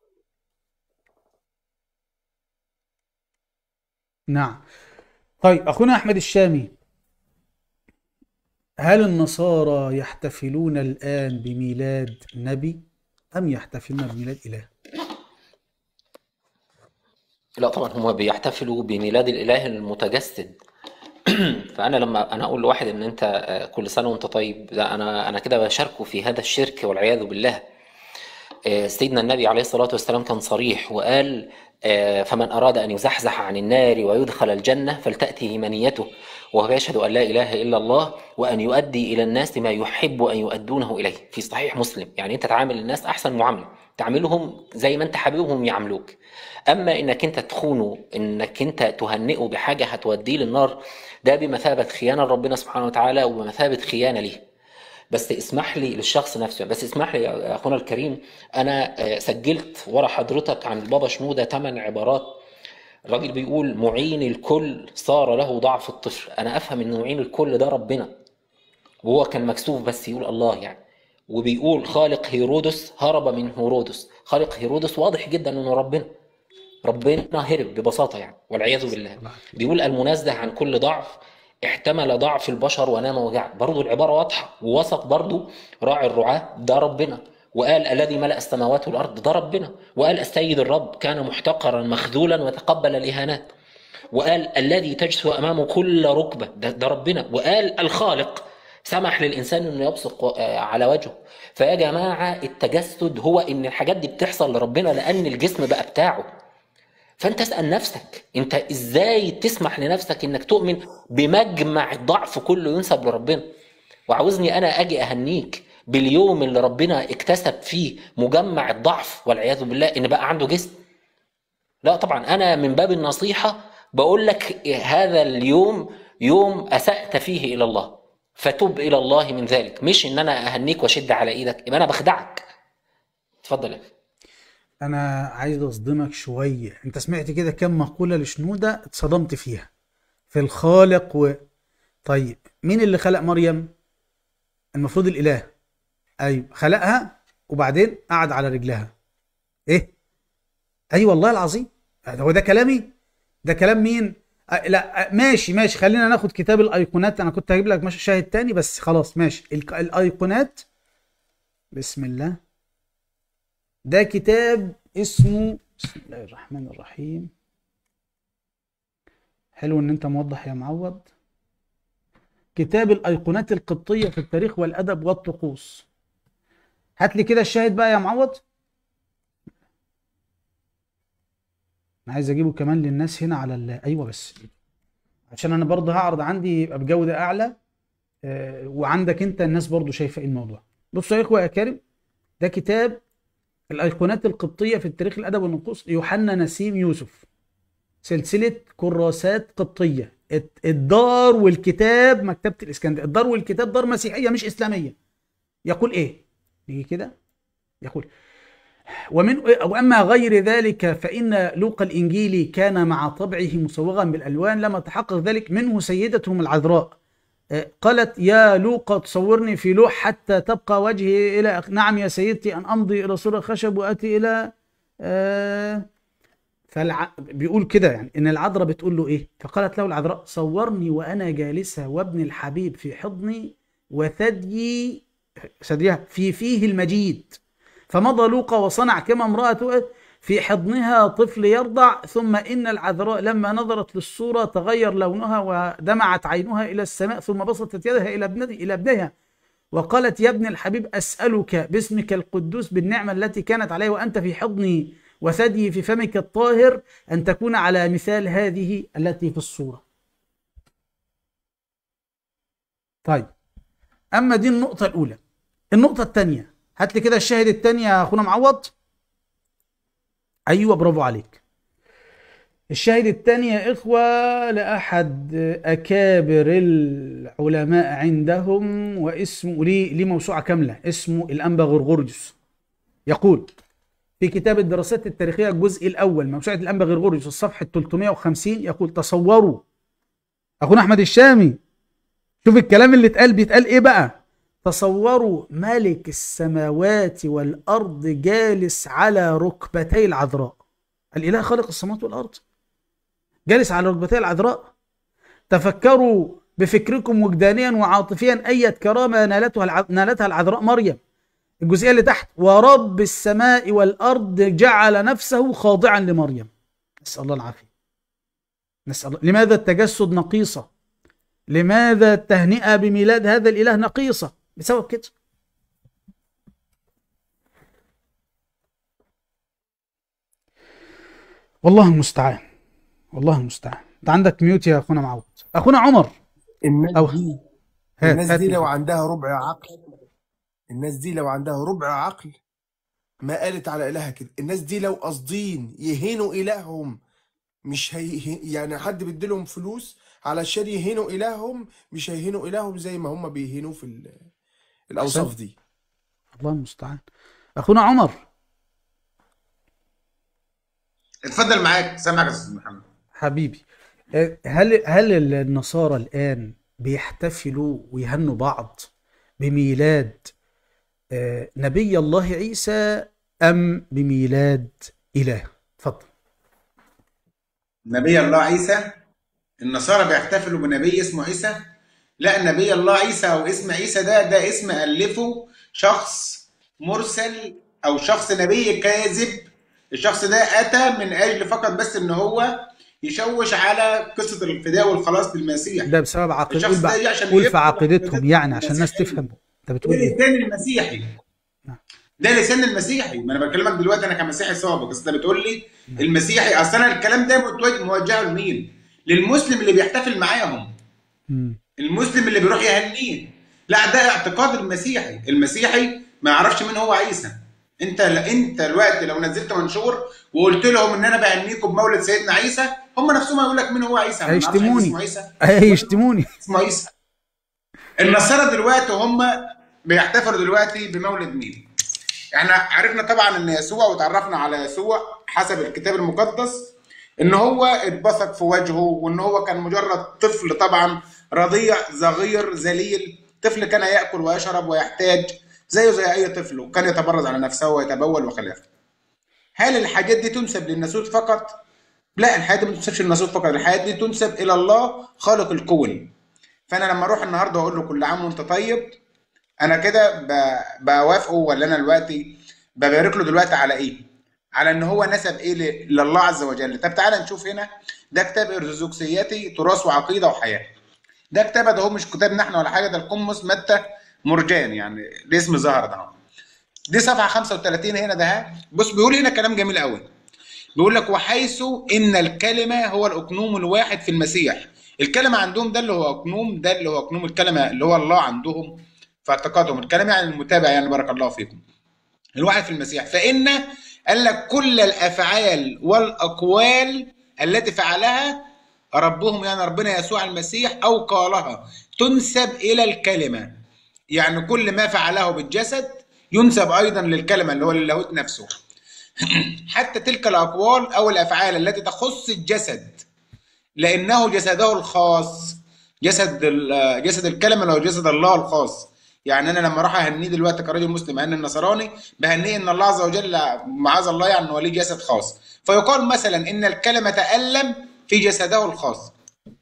نعم طيب اخونا احمد الشامي هل النصارى يحتفلون الان بميلاد نبي ام يحتفلون بميلاد اله لا طبعا هم بيحتفلوا بميلاد الاله المتجسد فانا لما انا اقول لواحد ان انت آه، كل سنه وانت طيب ده انا انا كده بشاركه في هذا الشرك والعياذ بالله آه، سيدنا النبي عليه الصلاه والسلام كان صريح وقال آه، فمن اراد ان يزحزح عن النار ويدخل الجنه فلتاته منيته وهو يشهد ان لا اله الا الله وان يؤدي الى الناس ما يحب ان يؤدونه اليه في صحيح مسلم يعني انت تعامل الناس احسن معامله تعملهم زي ما انت حبيبهم يعاملوك اما انك انت تخونه انك انت تهنئه بحاجه هتوديه للنار ده بمثابه خيانه لربنا سبحانه وتعالى وبمثابه خيانه ليه بس اسمح لي للشخص نفسه بس اسمح لي يا اخونا الكريم انا سجلت ورا حضرتك عن البابا شنوده ثمان عبارات الراجل بيقول معين الكل صار له ضعف الطفل انا افهم ان معين الكل ده ربنا وهو كان مكسوف بس يقول الله يعني وبيقول خالق هيرودس هرب من هيرودس خالق هيرودس واضح جدا انه ربنا ربنا هرب ببساطه يعني والعياذ بالله بيقول المنزه عن كل ضعف احتمل ضعف البشر ونام وجع برضه العباره واضحه ووثق برضه راعي الرعاه ده ربنا وقال الذي ملأ السماوات والأرض ده ربنا وقال السيد الرب كان محتقرا مخذولا وتقبل الإهانات وقال الذي تجثو أمامه كل ركبة ده, ده ربنا وقال الخالق سمح للانسان انه يبصق آه، على وجهه فيا جماعه التجسد هو ان الحاجات دي بتحصل لربنا لان الجسم بقى بتاعه فانت اسال نفسك انت ازاي تسمح لنفسك انك تؤمن بمجمع الضعف كله ينسب لربنا وعاوزني انا اجي اهنيك باليوم اللي ربنا اكتسب فيه مجمع الضعف والعياذ بالله ان بقى عنده جسم لا طبعا انا من باب النصيحه بقول لك هذا اليوم يوم اسات فيه الى الله فتوب الى الله من ذلك مش ان انا اهنيك واشد على ايدك يبقى انا بخدعك اتفضل انا عايز اصدمك شويه انت سمعت كده كم مقوله لشنوده اتصدمت فيها في الخالق و طيب مين اللي خلق مريم المفروض الاله ايوه خلقها وبعدين قعد على رجلها ايه اي أيوة والله العظيم هو ده كلامي ده كلام مين لا ماشي ماشي خلينا ناخد كتاب الايقونات انا كنت هجيب لك شاهد تاني بس خلاص ماشي الايقونات بسم الله ده كتاب اسمه بسم الله الرحمن الرحيم حلو ان انت موضح يا معوض كتاب الايقونات القبطيه في التاريخ والادب والطقوس هات لي كده الشاهد بقى يا معوض انا عايز اجيبه كمان للناس هنا على ال... ايوه بس عشان انا برضه هعرض عندي يبقى بجوده اعلى آه وعندك انت الناس برضه شايفه ايه الموضوع بصوا يا اخوه يا كريم ده كتاب الايقونات القبطيه في التاريخ الادب والنقوص يوحنا نسيم يوسف سلسله كراسات قبطيه الدار والكتاب مكتبه الاسكندريه الدار والكتاب دار مسيحيه مش اسلاميه يقول ايه نيجي كده يقول ومن واما غير ذلك فان لوقا الانجيلي كان مع طبعه مصوغا بالالوان لما تحقق ذلك منه سيدتهم العذراء آه، قالت يا لوقا تصورني في لوح حتى تبقى وجهي الى نعم يا سيدتي ان امضي الى صوره خشب واتي الى آه فالع... بيقول كده يعني ان العذراء بتقول له ايه فقالت له العذراء صورني وانا جالسه وابن الحبيب في حضني وثديي ثديها في فيه المجيد فمضى لوقا وصنع كما امرأته في حضنها طفل يرضع ثم إن العذراء لما نظرت للصورة تغير لونها ودمعت عينها إلى السماء ثم بسطت يدها إلى ابنها إلى ابنها وقالت يا ابن الحبيب أسألك باسمك القدوس بالنعمة التي كانت عليه وأنت في حضني وثدي في فمك الطاهر أن تكون على مثال هذه التي في الصورة طيب أما دي النقطة الأولى النقطة الثانية هات لي كده الشاهد الثاني يا اخونا معوض ايوه برافو عليك الشاهد الثاني يا إخوة لأحد أكابر العلماء عندهم واسمه ليه ليه موسوعة كاملة اسمه الأنبا غرغرجس يقول في كتاب الدراسات التاريخية الجزء الأول موسوعة الأنبا غرغرجس الصفحة 350 يقول تصوروا أخونا أحمد الشامي شوف الكلام اللي اتقال بيتقال إيه بقى تصوروا ملك السماوات والأرض جالس على ركبتي العذراء الإله خالق السماوات والأرض جالس على ركبتي العذراء تفكروا بفكركم وجدانيا وعاطفيا أية كرامة نالتها نالتها العذراء مريم الجزئية اللي تحت ورب السماء والأرض جعل نفسه خاضعا لمريم نسأل الله العافية نسأل لماذا التجسد نقيصة لماذا التهنئة بميلاد هذا الإله نقيصة بسبب كده والله المستعان والله المستعان انت عندك ميوت يا اخونا معوض اخونا عمر الناس أو... دي هات الناس هات دي لو عندها ربع عقل الناس دي لو عندها ربع عقل ما قالت على الهها كده الناس دي لو قاصدين يهينوا الههم مش هي يعني حد بيديلهم فلوس علشان يهينوا الههم مش هيهينوا الههم زي ما هم بيهينوا في ال... الاوصاف دي الله المستعان اخونا عمر اتفضل معاك سامعك يا استاذ محمد حبيبي آه، هل هل النصارى الان بيحتفلوا ويهنوا بعض بميلاد آه، نبي الله عيسى ام بميلاد اله اتفضل نبي الله عيسى النصارى بيحتفلوا بنبي اسمه عيسى لا نبي الله عيسى او اسم عيسى ده ده اسم الفه شخص مرسل او شخص نبي كاذب الشخص ده اتى من اجل فقط بس ان هو يشوش على قصه الفداء والخلاص للمسيح ده بسبب عقيدتهم الشخص ده عشان قول في عقيدتهم يعني عشان الناس تفهمه انت بتقول ايه لسان المسيحي ده لسان المسيحي ما انا بكلمك دلوقتي انا كمسيحي سابق بس انت بتقول لي المسيحي اصل انا الكلام ده موجهه لمين؟ للمسلم اللي بيحتفل معاهم المسلم اللي بيروح يهنيه لا ده اعتقاد المسيحي المسيحي ما يعرفش مين هو عيسى انت ل... انت الوقت لو نزلت منشور وقلت لهم ان انا بهنيكم بمولد سيدنا عيسى هم نفسهم هيقول لك مين هو عيسى هيشتموني اسمه عيسى هيشتموني اسمه عيسى النصارى دلوقتي هم بيحتفلوا دلوقتي بمولد مين احنا عرفنا طبعا ان يسوع وتعرفنا على يسوع حسب الكتاب المقدس ان هو اتبثق في وجهه وان هو كان مجرد طفل طبعا رضيع صغير ذليل طفل كان ياكل ويشرب ويحتاج زيه زي اي طفل وكان يتبرز على نفسه ويتبول وخلافه هل الحاجات دي تنسب للناسوت فقط لا الحياه دي ما تنسبش للناسوت فقط الحياه دي تنسب الى الله خالق الكون فانا لما اروح النهارده واقول له كل عام وانت طيب انا كده بوافقه ولا انا دلوقتي ببارك له دلوقتي على ايه على ان هو نسب ايه لله عز وجل طب تعالى نشوف هنا ده كتاب ارثوذكسياتي تراث وعقيده وحياه ده كتاب ده هو مش كتابنا احنا ولا حاجه ده القمص متى مرجان يعني الاسم ظهر ده دي صفحه 35 هنا ده بص بيقول هنا كلام جميل قوي بيقول لك وحيث ان الكلمه هو الاقنوم الواحد في المسيح الكلمه عندهم ده اللي هو اقنوم ده اللي هو اقنوم الكلمه اللي هو الله عندهم في اعتقادهم الكلام يعني المتابع يعني بارك الله فيكم الواحد في المسيح فان قال لك كل الافعال والاقوال التي فعلها ربهم يعني ربنا يسوع المسيح أو قالها تنسب إلى الكلمة يعني كل ما فعله بالجسد ينسب أيضا للكلمة اللي هو اللاهوت نفسه حتى تلك الأقوال أو الأفعال التي تخص الجسد لأنه جسده الخاص جسد جسد الكلمة اللي هو جسد الله الخاص يعني انا لما اروح اهنيه دلوقتي كراجل مسلم اهني النصراني بهنيه ان الله عز وجل معاذ الله يعني وليه جسد خاص فيقال مثلا ان الكلمه تالم في جسده الخاص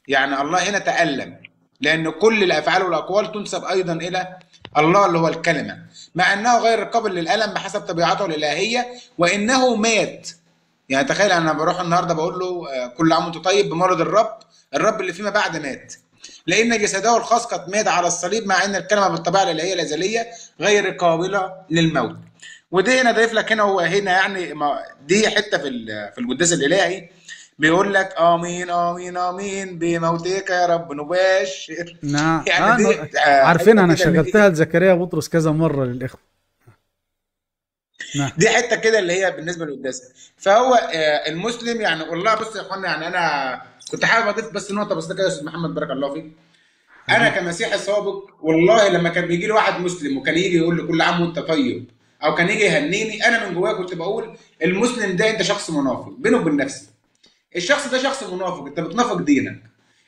يعني الله هنا تألم لأن كل الأفعال والأقوال تنسب أيضا إلى الله اللي هو الكلمة مع أنه غير قابل للألم بحسب طبيعته الإلهية وإنه مات يعني تخيل أنا بروح النهاردة بقول له آه، كل عام وأنت طيب بمرض الرب الرب اللي فيما بعد مات لأن جسده الخاص قد مات على الصليب مع أن الكلمة بالطبيعة الإلهية الأزلية غير قابلة للموت ودي هنا ضايف لك هنا هو هنا يعني دي حتة في في القداس الإلهي بيقول لك امين امين امين بموتك يا رب نباشر نعم يعني آه دي آه عارفين انا شغلتها لزكريا بطرس كذا مره للاخوه نعم. دي حته كده اللي هي بالنسبه للقداسه فهو آه، المسلم يعني والله بص يا اخوانا يعني انا كنت حابب اضيف بس نقطه بس كده يا استاذ محمد بارك الله فيك انا كمسيحي سابق والله لما كان بيجي لي واحد مسلم وكان يجي يقول لي كل عام وانت طيب او كان يجي يهنيني انا من جوايا كنت بقول المسلم ده انت شخص منافق بينه وبين نفسي الشخص ده شخص منافق انت بتنافق دينك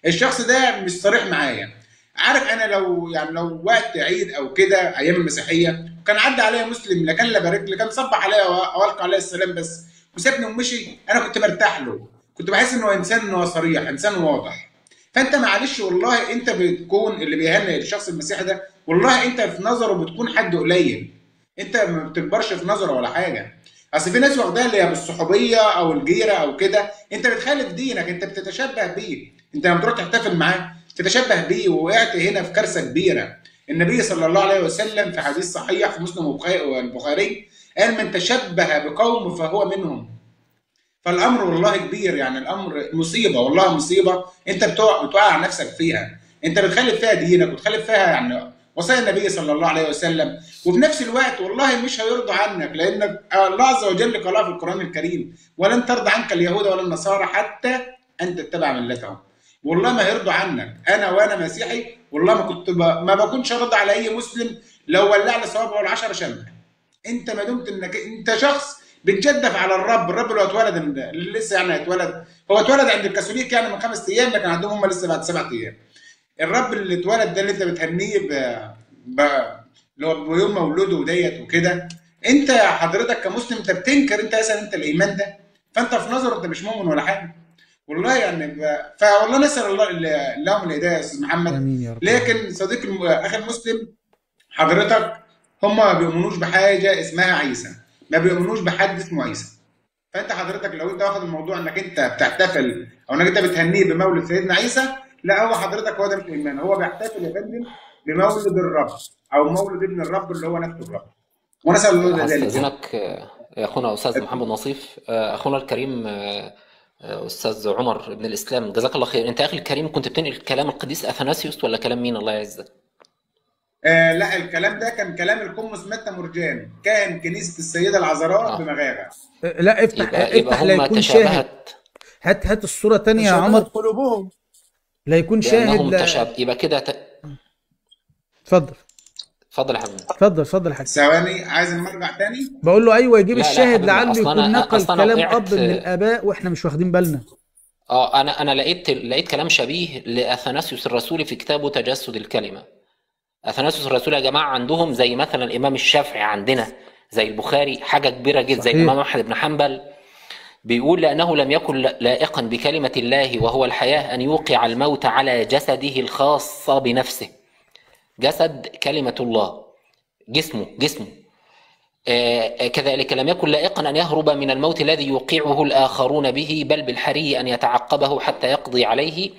الشخص ده مش صريح معايا عارف انا لو يعني لو وقت عيد او كده ايام المسيحيه كان عدى عليا مسلم لكان كان لا بارك لي كان صبح عليا والقى عليا السلام بس وسابني ومشي انا كنت برتاح له كنت بحس انه انسان صريح انسان واضح فانت معلش والله انت بتكون اللي بيهنئ الشخص المسيحي ده والله انت في نظره بتكون حد قليل انت ما بتكبرش في نظره ولا حاجه اصل في ناس واخداها اللي هي بالصحوبيه او الجيره او كده انت بتخالف دينك انت بتتشبه بيه انت لما تروح تحتفل معاه تتشبه بيه ووقعت هنا في كارثه كبيره النبي صلى الله عليه وسلم في حديث صحيح في مسلم والبخاري قال من تشبه بقوم فهو منهم فالامر والله كبير يعني الامر مصيبه والله مصيبه انت بتوقع, نفسك فيها انت بتخالف فيها دينك وتخالف فيها يعني وصايا النبي صلى الله عليه وسلم وفي نفس الوقت والله مش هيرضى عنك لان الله عز وجل قال في القران الكريم ولن ترضى عنك اليهود ولا النصارى حتى ان تتبع ملتهم والله ما هيرضوا عنك انا وانا مسيحي والله ما كنت ب... ما بكونش راضي على اي مسلم لو ولع لي صوابعه العشره شمه انت ما دمت انك انت شخص بتجدف على الرب الرب اللي اتولد لسه يعني اتولد هو اتولد عند الكاثوليك يعني من خمس ايام لكن عندهم هم لسه بعد سبع ايام الرب اللي اتولد ده اللي انت بتهنيه ب... ب... اللي هو بيوم مولوده ديت وكده انت حضرتك كمسلم انت بتنكر انت اصلا انت الايمان ده فانت في نظره انت مش مؤمن ولا حاجه والله يعني ب... فوالله نسال الله لهم الهدايه يا استاذ محمد امين يا رب لكن صديقي الم... اخي المسلم حضرتك هم ما بيؤمنوش بحاجه اسمها عيسى ما بيؤمنوش بحد اسمه عيسى فانت حضرتك لو انت واخد الموضوع انك انت بتحتفل او انك انت بتهنيه بمولد سيدنا عيسى لا هو حضرتك هو ده مش ايمان هو بيحتفل يا فندم بمولد الرب او مولد ابن الرب اللي هو نفسه الرب ونسال الله ذلك استاذنك يا اخونا استاذ محمد نصيف آه، اخونا الكريم آه، استاذ عمر ابن الاسلام جزاك الله خير انت يا اخي الكريم كنت بتنقل كلام القديس اثناسيوس ولا كلام مين الله يعزك آه لا الكلام ده كان كلام القمص متى مرجان كاهن كنيسه السيده العذراء آه. بمغاغه آه، لا افتح يبقى افتح يبقى هم تشابهت هات هات الصوره ثانيه يا عمر قلوبهم لا يكون شاهد متشابه يبقى كده ت... اتفضل اتفضل يا حبيبي اتفضل اتفضل يا حبيبي ثواني عايز المرجع تاني بقول له ايوه يجيب لا الشاهد لعله يكون نقل كلام اب من الاباء واحنا مش واخدين بالنا اه انا انا لقيت لقيت كلام شبيه لاثناسيوس الرسولي في كتابه تجسد الكلمه اثناسيوس الرسولي يا جماعه عندهم زي مثلا الامام الشافعي عندنا زي البخاري حاجه كبيره جدا زي الامام احمد بن حنبل بيقول لأنه لم يكن لائقا بكلمة الله وهو الحياة أن يوقع الموت على جسده الخاص بنفسه جسد كلمة الله جسمه جسمه آه، آه، كذلك لم يكن لائقا أن يهرب من الموت الذي يوقعه الآخرون به بل بالحري أن يتعقبه حتى يقضي عليه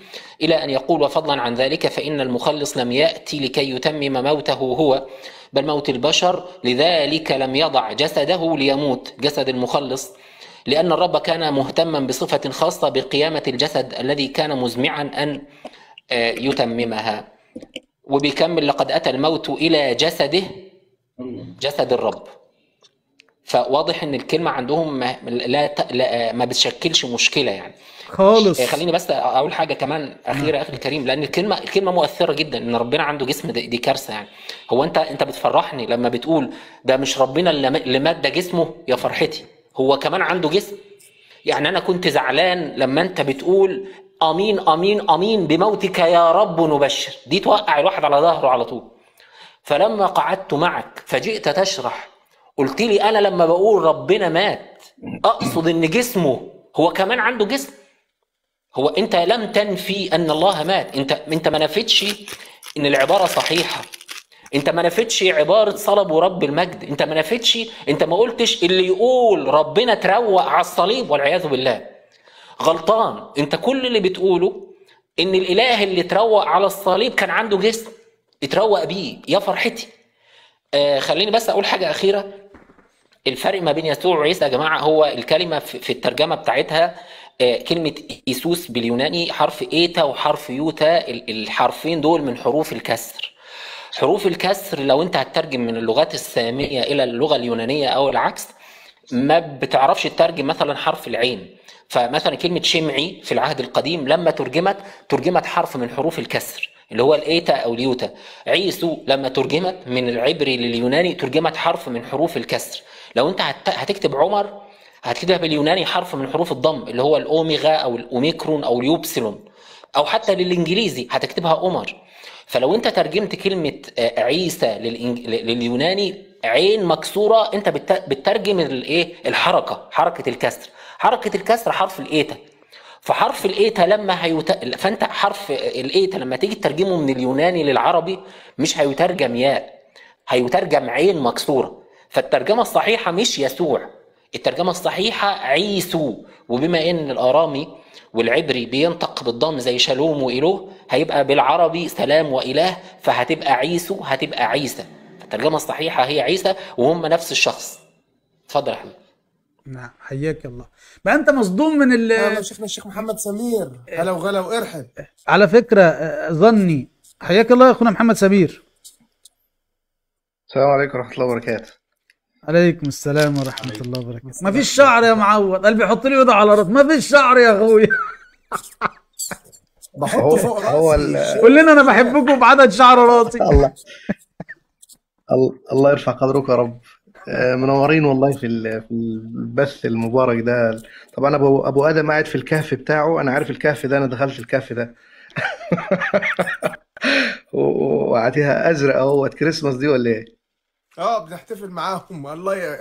إلى أن يقول وفضلا عن ذلك فإن المخلص لم يأتي لكي يتمم موته هو بل موت البشر لذلك لم يضع جسده ليموت جسد المخلص لأن الرب كان مهتما بصفة خاصة بقيامة الجسد الذي كان مزمعا أن آه، يتممها وبيكمل لقد أتى الموت إلى جسده جسد الرب فواضح ان الكلمه عندهم ما لا, لا ما بتشكلش مشكله يعني خالص آه، خليني بس اقول حاجه كمان اخيره اخي الكريم لان الكلمه الكلمه مؤثره جدا ان ربنا عنده جسم دي, دي كارثه يعني هو انت انت بتفرحني لما بتقول ده مش ربنا اللي مد جسمه يا فرحتي هو كمان عنده جسم يعني انا كنت زعلان لما انت بتقول امين امين امين بموتك يا رب نبشر دي توقع الواحد على ظهره على طول فلما قعدت معك فجئت تشرح قلت لي انا لما بقول ربنا مات اقصد ان جسمه هو كمان عنده جسم هو انت لم تنفي ان الله مات انت انت ما نفتش ان العباره صحيحه انت ما نفتش عباره صلبوا رب المجد انت ما نفتش انت ما قلتش اللي يقول ربنا تروق على الصليب والعياذ بالله غلطان انت كل اللي بتقوله ان الاله اللي تروق على الصليب كان عنده جسم اتروق بيه يا فرحتي آه خليني بس اقول حاجه اخيره الفرق ما بين يسوع وعيسى يا جماعه هو الكلمه في الترجمه بتاعتها آه، كلمة إيسوس باليوناني حرف إيتا وحرف يوتا الحرفين دول من حروف الكسر حروف الكسر لو انت هتترجم من اللغات الساميه الى اللغه اليونانيه او العكس ما بتعرفش تترجم مثلا حرف العين فمثلا كلمه شمعي في العهد القديم لما ترجمت ترجمت حرف من حروف الكسر اللي هو الايتا او اليوتا عيسو لما ترجمت من العبري لليوناني ترجمت حرف من حروف الكسر لو انت هتكتب عمر هتكتبها باليوناني حرف من حروف الضم اللي هو الاوميغا او الاوميكرون او اليوبسلون او حتى للانجليزي هتكتبها عمر فلو انت ترجمت كلمه آه، عيسى لليوناني عين مكسوره انت بتترجم الايه الحركه حركه الكسر حركه الكسر حرف الايتا فحرف الايتا لما هيت... فانت حرف الايتا لما تيجي تترجمه من اليوناني للعربي مش هيترجم ياء هيترجم عين مكسوره فالترجمه الصحيحه مش يسوع الترجمة الصحيحة عيسو وبما ان الارامي والعبري بينطق بالضم زي شالوم وإله هيبقى بالعربي سلام وإله فهتبقى عيسو هتبقى عيسى الترجمة الصحيحة هي عيسى وهم نفس الشخص اتفضل يا حبيبي نعم حياك الله ما انت مصدوم من ال اهلا شيخنا الشيخ محمد سمير هلا وغلا وارحب على فكره آه، ظني حياك الله يا اخونا محمد سمير السلام عليكم ورحمه الله وبركاته عليكم السلام ورحمة عليكم. الله وبركاته ما فيش شعر يا معوض قلبي حط لي وضع على راسي ما فيش شعر يا اخويا بحطه فوق راسي هو قول لنا انا بحبكم بعدد شعر راسي الله الله يرفع قدرك يا رب آه، منورين والله في في البث المبارك ده طبعا ابو ابو ادم قاعد في الكهف بتاعه انا عارف الكهف ده انا دخلت الكهف ده وقعدتها ازرق اهوت كريسماس دي ولا ايه؟ اه بنحتفل معاهم الله يا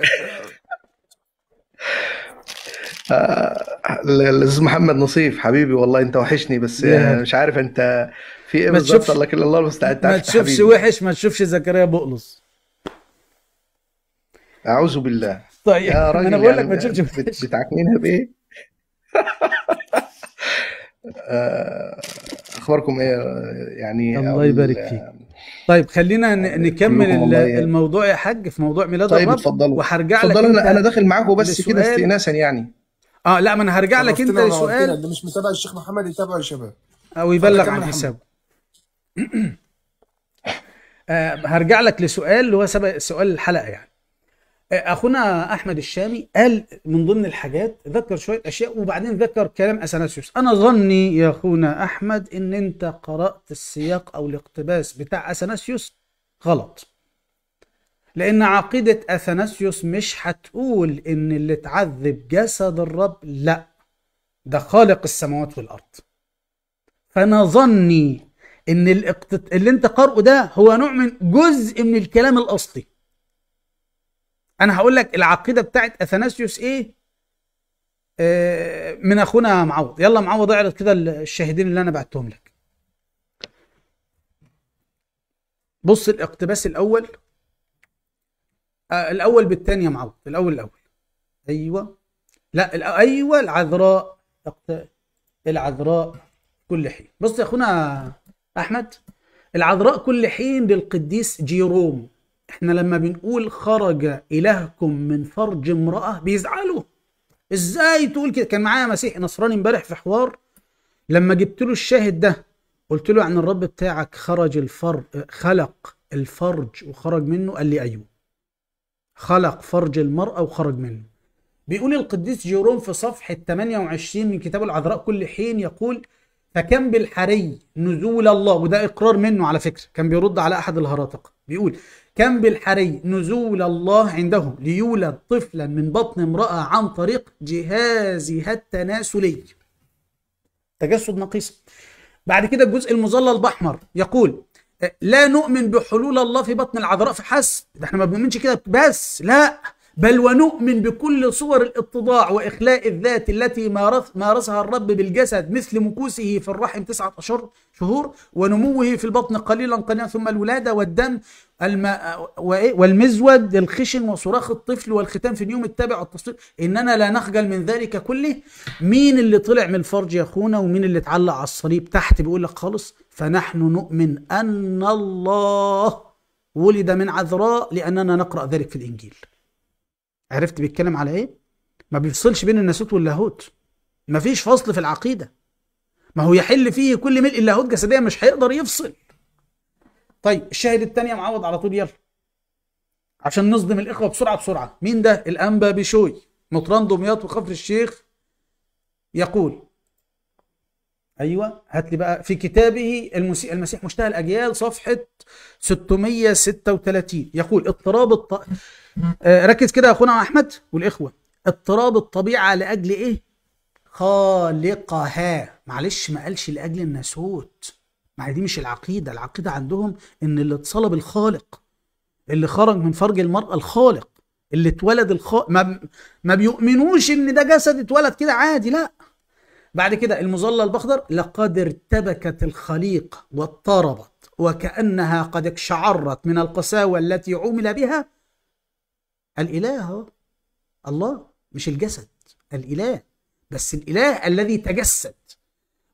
آه، الاستاذ محمد نصيف حبيبي والله انت وحشني بس مش عارف انت في ايه بالظبط لكن الله المستعان ما تشوفش وحش ما تشوفش زكريا بقلص اعوذ بالله طيب يا راجل انا بقول لك يعني ما تشوفش بتعكنينها بايه آه، اخباركم ايه يعني الله يبارك فيك طيب خلينا آه، نكمل الموضوع يا حاج في موضوع ميلاد طيب الرب اتفضلوا وهرجع لك انا انا داخل معاكم بس كده استئناسا يعني اه لا ما انا هرجع لك انت لسؤال اللي مش متابع الشيخ محمد يتابع يا شباب او يبلغ عن حسابه آه هرجع لك لسؤال اللي هو سبق سؤال الحلقه يعني اخونا احمد الشامي قال من ضمن الحاجات ذكر شويه اشياء وبعدين ذكر كلام اثناسيوس انا ظني يا اخونا احمد ان انت قرات السياق او الاقتباس بتاع اثناسيوس غلط لان عقيده اثناسيوس مش هتقول ان اللي اتعذب جسد الرب لا ده خالق السماوات والارض فانا ظني ان اللي انت قرأه ده هو نوع من جزء من الكلام الاصلي انا هقول لك العقيده بتاعت اثناسيوس ايه آه من اخونا معوض يلا معوض اعرض كده الشاهدين اللي انا بعتهم لك بص الاقتباس الاول آه الاول بالثاني يا معوض الاول الاول ايوه لا ايوه العذراء العذراء كل حين بص يا اخونا احمد العذراء كل حين للقديس جيروم احنا لما بنقول خرج إلهكم من فرج امرأة بيزعلوا ازاي تقول كده كان معايا مسيحي نصراني امبارح في حوار لما جبت له الشاهد ده قلت له عن الرب بتاعك خرج الفر خلق الفرج وخرج منه قال لي ايوه خلق فرج المرأة وخرج منه بيقول القديس جيروم في صفحة 28 من كتابه العذراء كل حين يقول فكم بالحري نزول الله وده إقرار منه على فكرة كان بيرد على أحد الهراطقة بيقول كم بالحري نزول الله عنده ليولد طفلا من بطن امرأة عن طريق جهازها التناسلي تجسد نقيصة بعد كده الجزء المظلل بأحمر يقول لا نؤمن بحلول الله في بطن العذراء فحسب ده احنا ما بنؤمنش كده بس لا بل ونؤمن بكل صور الاتضاع واخلاء الذات التي مارث مارسها الرب بالجسد مثل مكوسه في الرحم تسعة اشهر شهور ونموه في البطن قليلا قليلا ثم الولاده والدم الم... إيه؟ والمزود الخشن وصراخ الطفل والختام في اليوم التابع التصوير اننا لا نخجل من ذلك كله مين اللي طلع من الفرج يا اخونا ومين اللي اتعلق على الصليب تحت بيقول لك خالص فنحن نؤمن ان الله ولد من عذراء لاننا نقرا ذلك في الانجيل عرفت بيتكلم على ايه ما بيفصلش بين الناسوت واللاهوت ما فيش فصل في العقيده ما هو يحل فيه كل ملء اللاهوت جسديا مش هيقدر يفصل طيب الشاهد الثانيه معوض على طول يلا عشان نصدم الاخوه بسرعه بسرعه مين ده الانبا بشوي مطران دمياط وخفر الشيخ يقول ايوه هات لي بقى في كتابه المسيح, المسيح مشتهى الاجيال صفحه 636 يقول اضطراب الط... آه، ركز كده يا اخونا احمد والاخوه اضطراب الطبيعه لاجل ايه خالقها معلش ما قالش لاجل الناسوت ما هي دي مش العقيده العقيده عندهم ان اللي اتصلب الخالق اللي خرج من فرج المراه الخالق اللي اتولد الخالق ما, ما بيؤمنوش ان ده جسد اتولد كده عادي لا بعد كده المظلل البخضر لقد ارتبكت الخليقه واضطربت وكانها قد اقشعرت من القساوه التي عمل بها الاله الله مش الجسد الاله بس الاله الذي تجسد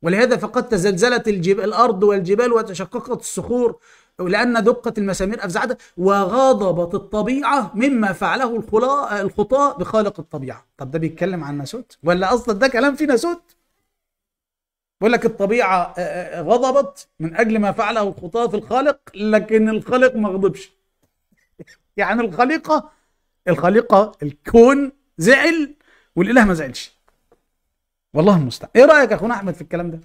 ولهذا فقد تزلزلت الارض والجبال وتشققت الصخور لان دقه المسامير افزعتها وغضبت الطبيعه مما فعله الخلا... الخطاء بخالق الطبيعه طب ده بيتكلم عن ناسوت ولا اصلا ده كلام في ناسوت بيقول لك الطبيعه آه، آه، آه، غضبت من اجل ما فعله الخطاة في الخالق لكن الخالق ما غضبش يعني الخليقه الخليقه الكون زعل والاله ما زعلش والله المستعان ايه رايك يا اخونا احمد في الكلام ده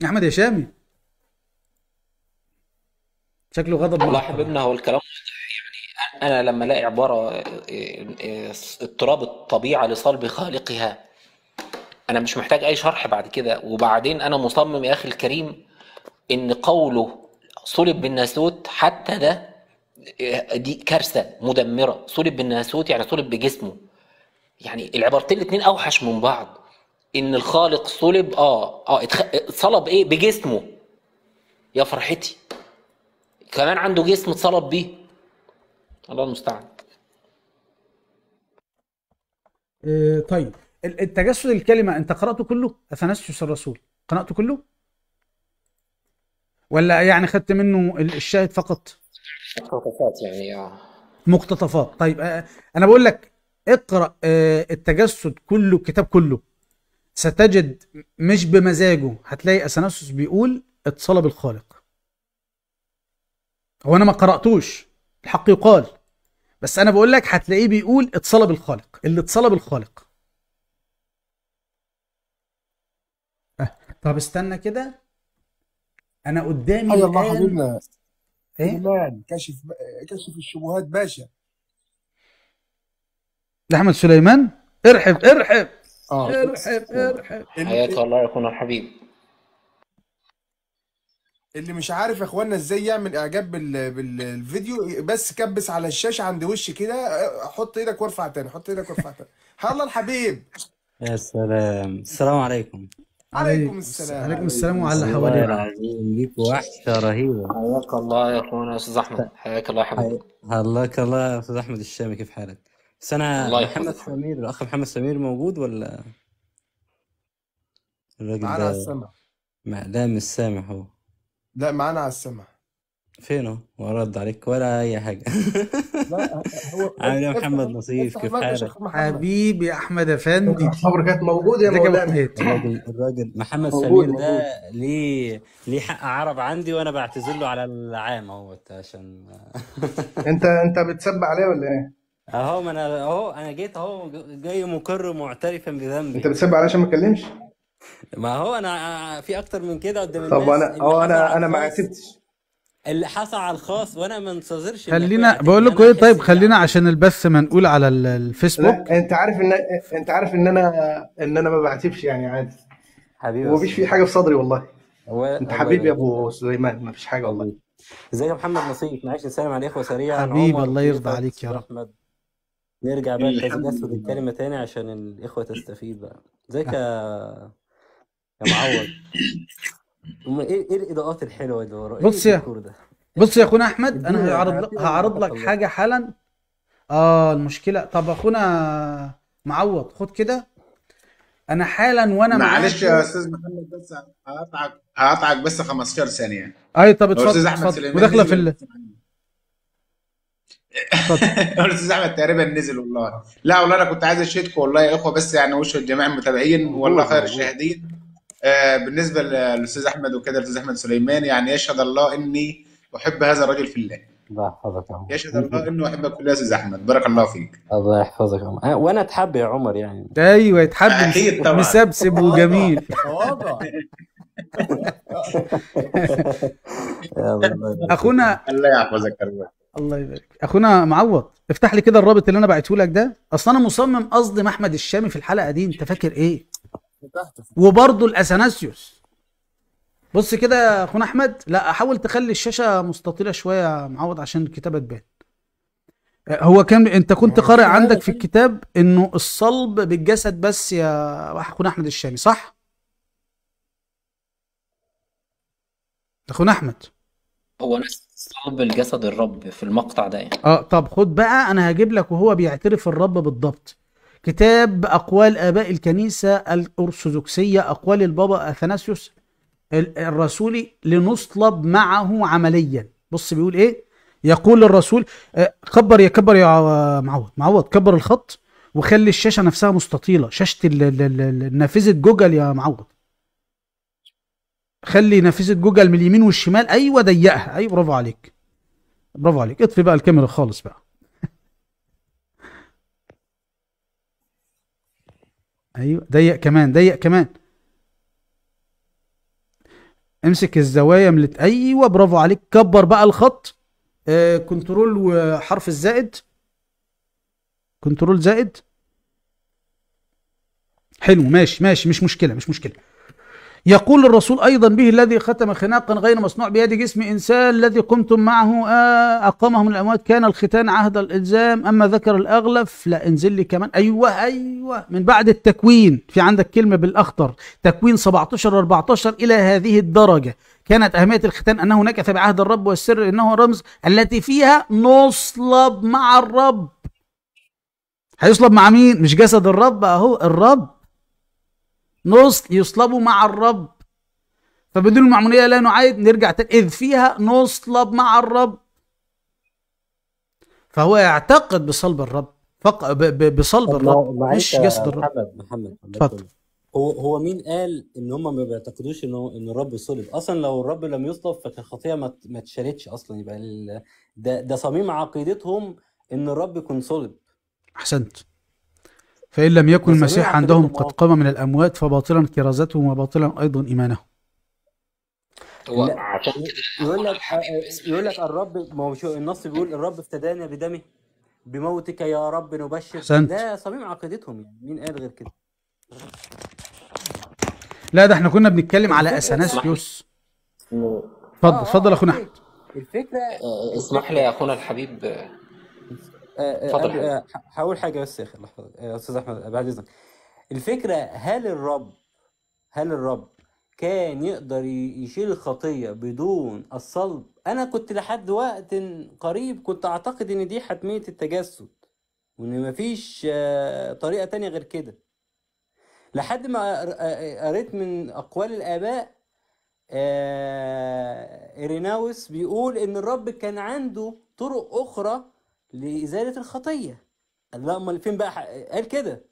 يا احمد هشامي شكله غضب والله حبيبنا هو الكلام يعني انا لما الاقي عباره اضطراب الطبيعه لصلب خالقها انا مش محتاج اي شرح بعد كده وبعدين انا مصمم يا اخي الكريم ان قوله صلب بالناسوت حتى ده دي كارثه مدمره صلب بالناسوت يعني صلب بجسمه يعني العبارتين الاثنين اوحش من بعض ان الخالق صلب اه اه اتخ... صلب ايه بجسمه يا فرحتي كمان عنده جسم اتصلب بيه الله المستعان إيه طيب التجسد الكلمه انت قراته كله اثناسيوس الرسول قراته كله ولا يعني خدت منه الشاهد فقط مقتطفات يعني اه مقتطفات طيب آه، انا بقول لك اقرا آه، التجسد كله الكتاب كله ستجد مش بمزاجه هتلاقي اثناسوس بيقول اتصل بالخالق هو انا ما قراتوش الحق يقال بس انا بقول لك هتلاقيه بيقول اتصل بالخالق اللي اتصل بالخالق آه، طب استنى كده انا قدامي الايه ايه سليمان كشف كشف الشبهات باشا احمد سليمان ارحب ارحب آه. ارحب ارحب حياك الله يكون الحبيب اللي مش عارف يا اخوانا ازاي يعمل اعجاب بال... بالفيديو بس كبس على الشاشه عند وشي كده حط ايدك وارفع تاني حط ايدك وارفع تاني هلا الحبيب يا سلام السلام عليكم عليكم السلام عليكم السلام وعلى اللي حوالينا ليك وحشه رهيبه حياك الله يا اخونا استاذ احمد حياك الله يا حبيبي حياك الله يا استاذ احمد الشامي كيف حالك؟ بس انا محمد سمير الاخ محمد سمير موجود ولا الراجل معانا على السمع لا مش السامع هو لا معانا على السمع فينه؟ ما رد عليك ولا اي حاجه لا هو عامل ايه محمد نصيف كيف حالك؟ حبيبي يا احمد افندي الخبر كانت موجوده يا مولانا الراجل الراجل محمد سمير ده ليه ليه حق عرب عندي وانا بعتذر له على العام اهوت عشان انت انت بتسب عليه ولا ايه؟ اهو ما انا اهو انا جيت اهو جاي مقر معترفا بذنبي انت بتسب عليه عشان ما اتكلمش؟ ما هو انا في اكتر من كده قدام طب الناس انا انا انا ما عاتبتش اللي حصل على الخاص وانا ما انتظرش خلينا بقول لكم ايه طيب خلينا عشان البث ما نقول على الفيسبوك لا انت عارف ان انت عارف ان انا ان انا ما بعتبش يعني عادي حبيبي ومفيش في حاجه في صدري والله هو انت حبيبي يا إيه؟ ابو سليمان مفيش حاجه والله ازيك يا محمد نصيب معلش نسلم على الاخوه سريعا حبيبي الله يرضى عليك يا رب احمد نرجع بقى إيه، للحزب الكلمه تاني عشان الاخوه تستفيد بقى ازيك أه. يا يا معوض ايه ايه الاضاءات الحلوه اللي ورا بص يا بص يا اخونا احمد انا هعرض لك هعرض لك حاجه حالا اه المشكله طب اخونا معوض خد كده انا حالا وانا معلش يا استاذ محمد بس هقطعك هقطعك بس 15 ثانيه اي أيوة، طب اتفضل استاذ احمد سليمان وداخله في ال... الاستاذ احمد تقريبا نزل والله لا والله انا كنت عايز اشهدكم والله يا اخوه بس يعني وش الجميع المتابعين والله خير الشاهدين آه، بالنسبه للاستاذ احمد وكده الاستاذ احمد سليمان يعني يشهد الله اني احب هذا الرجل في الله الله يحفظك يا عمر يشهد الله انه احبك كل استاذ احمد بارك الله فيك الله يحفظك يا عمر أه، وانا اتحب يا عمر يعني ايوه يتحب مسبسب وجميل اخونا الله يحفظك يا الله يبارك اخونا معوض افتح لي كده الرابط اللي انا بعته لك ده اصل انا مصمم اظلم احمد الشامي في الحلقه دي انت فاكر ايه وبرضه الاثناسيوس بص كده يا اخونا احمد لا حاول تخلي الشاشه مستطيله شويه معوض عشان الكتابه آه، تبان هو كان انت كنت قارئ عندك في الكتاب انه الصلب بالجسد بس يا اخونا احمد الشامي صح اخونا احمد هو نفس الصلب الجسد الرب في المقطع ده يعني. اه طب خد بقى انا هجيب لك وهو بيعترف الرب بالضبط كتاب أقوال آباء الكنيسة الأرثوذكسية أقوال البابا أثناسيوس الرسولي لنصلب معه عمليا بص بيقول إيه يقول الرسول آه، كبر يا كبر يا معوض معوض كبر الخط وخلي الشاشة نفسها مستطيلة شاشة نافذة جوجل يا معوض خلي نافذة جوجل من اليمين والشمال أيوة ضيقها أيوة برافو عليك برافو عليك اطفي بقى الكاميرا خالص بقى ايوه ضيق كمان ضيق كمان امسك الزوايا من ايوه برافو عليك كبر بقى الخط آه كنترول وحرف الزائد كنترول زائد حلو ماشي ماشي مش مشكله مش مشكله يقول الرسول أيضا به الذي ختم خناقا غير مصنوع بيد جسم إنسان الذي قمتم معه آه أقامهم الأموات كان الختان عهد الإلزام أما ذكر الأغلف لا انزل لي كمان أيوه أيوه من بعد التكوين في عندك كلمة بالأخطر تكوين 17 14 إلى هذه الدرجة كانت أهمية الختان أنه نكث بعهد الرب والسر إنه رمز التي فيها نصلب مع الرب هيصلب مع مين مش جسد الرب أهو الرب نص يصلبوا مع الرب فبدون المعمودية لا نعايد نرجع تاني إذ فيها نصلب مع الرب فهو يعتقد بصلب الرب فق... ب... ب... بصلب الرب مش جسد الرب محمد محمد اتفضل هو هو مين قال ان هم ما بيعتقدوش ان ان الرب صلب اصلا لو الرب لم يصلب فالخطيه ما ما اتشالتش اصلا يبقى ال... ده ده صميم عقيدتهم ان الرب يكون صلب احسنت فإن لم يكن المسيح عندهم قد قام من الأموات فباطلا كرازتهم وباطلا أيضا إيمانهم هو يقول لك آه، يقول لك الرب ما هو النص بيقول الرب افتدانا بدمه بموتك يا رب نبشر ده صميم عقيدتهم يعني مين قال غير كده لا ده احنا كنا بنتكلم على اثناسيوس آه، اتفضل اتفضل اخونا احمد آه، الفكره اسمح لي يا اخونا الحبيب آه، آه، آه، هقول حاجه بس يا اخي استاذ احمد بعد اذنك الفكره هل الرب هل الرب كان يقدر يشيل الخطيه بدون الصلب انا كنت لحد وقت قريب كنت اعتقد ان دي حتميه التجسد وان مفيش طريقه تانية غير كده لحد ما قريت من اقوال الاباء ايريناوس بيقول ان الرب كان عنده طرق اخرى لإزالة الخطية قال لا أمال فين بقى قال كده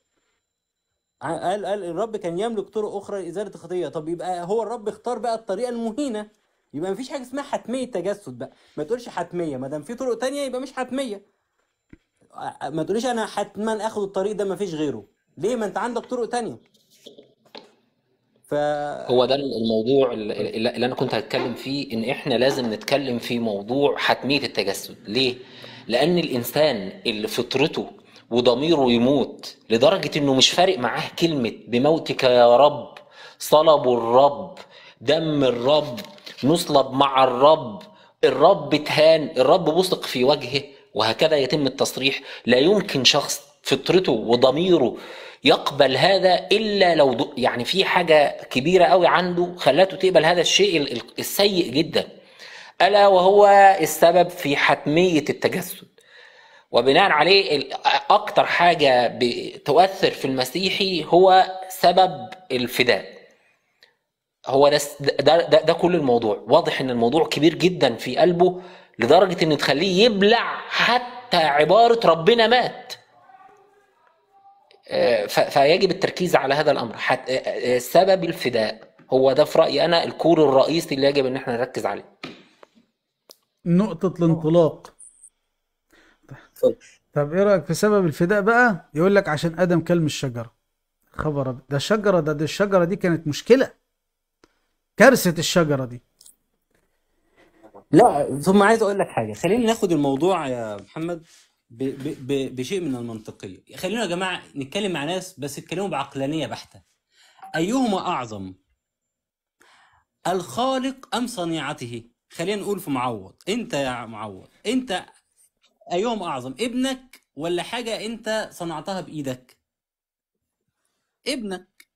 قال قال الرب كان يملك طرق أخرى لإزالة الخطية طب يبقى هو الرب اختار بقى الطريقة المهينة يبقى مفيش حاجة اسمها حتمية تجسد بقى ما تقولش حتمية ما دام في طرق تانية يبقى مش حتمية ما تقوليش أنا حتما آخد الطريق ده مفيش غيره ليه ما أنت عندك طرق تانية ف... هو ده الموضوع اللي انا كنت هتكلم فيه ان احنا لازم نتكلم في موضوع حتميه التجسد ليه لأن الإنسان اللي فطرته وضميره يموت لدرجة إنه مش فارق معاه كلمة بموتك يا رب صلب الرب دم الرب نصلب مع الرب الرب اتهان الرب بصق في وجهه وهكذا يتم التصريح لا يمكن شخص فطرته وضميره يقبل هذا الا لو يعني في حاجه كبيره قوي عنده خلاته تقبل هذا الشيء السيء جدا ألا وهو السبب في حتمية التجسد وبناء عليه أكتر حاجة بتؤثر في المسيحي هو سبب الفداء هو ده, ده, ده, ده كل الموضوع واضح ان الموضوع كبير جدا في قلبه لدرجة ان تخليه يبلع حتى عبارة ربنا مات آه، فيجب التركيز على هذا الامر آه، آه، سبب الفداء هو ده في رايي انا الكور الرئيسي اللي يجب ان احنا نركز عليه نقطة الانطلاق طب. ايه رأيك في سبب الفداء بقى يقول لك عشان آدم كلم الشجرة خبر ده شجرة ده, ده الشجرة دي كانت مشكلة كارثة الشجرة دي لا ثم عايز اقول لك حاجه خلينا ناخد الموضوع يا محمد ب ب ب بشيء من المنطقيه خلينا يا جماعه نتكلم مع ناس بس يتكلموا بعقلانيه بحته ايهما اعظم الخالق ام صنيعته خلينا نقول في معوض انت يا معوض انت ايهم اعظم ابنك ولا حاجه انت صنعتها بايدك ابنك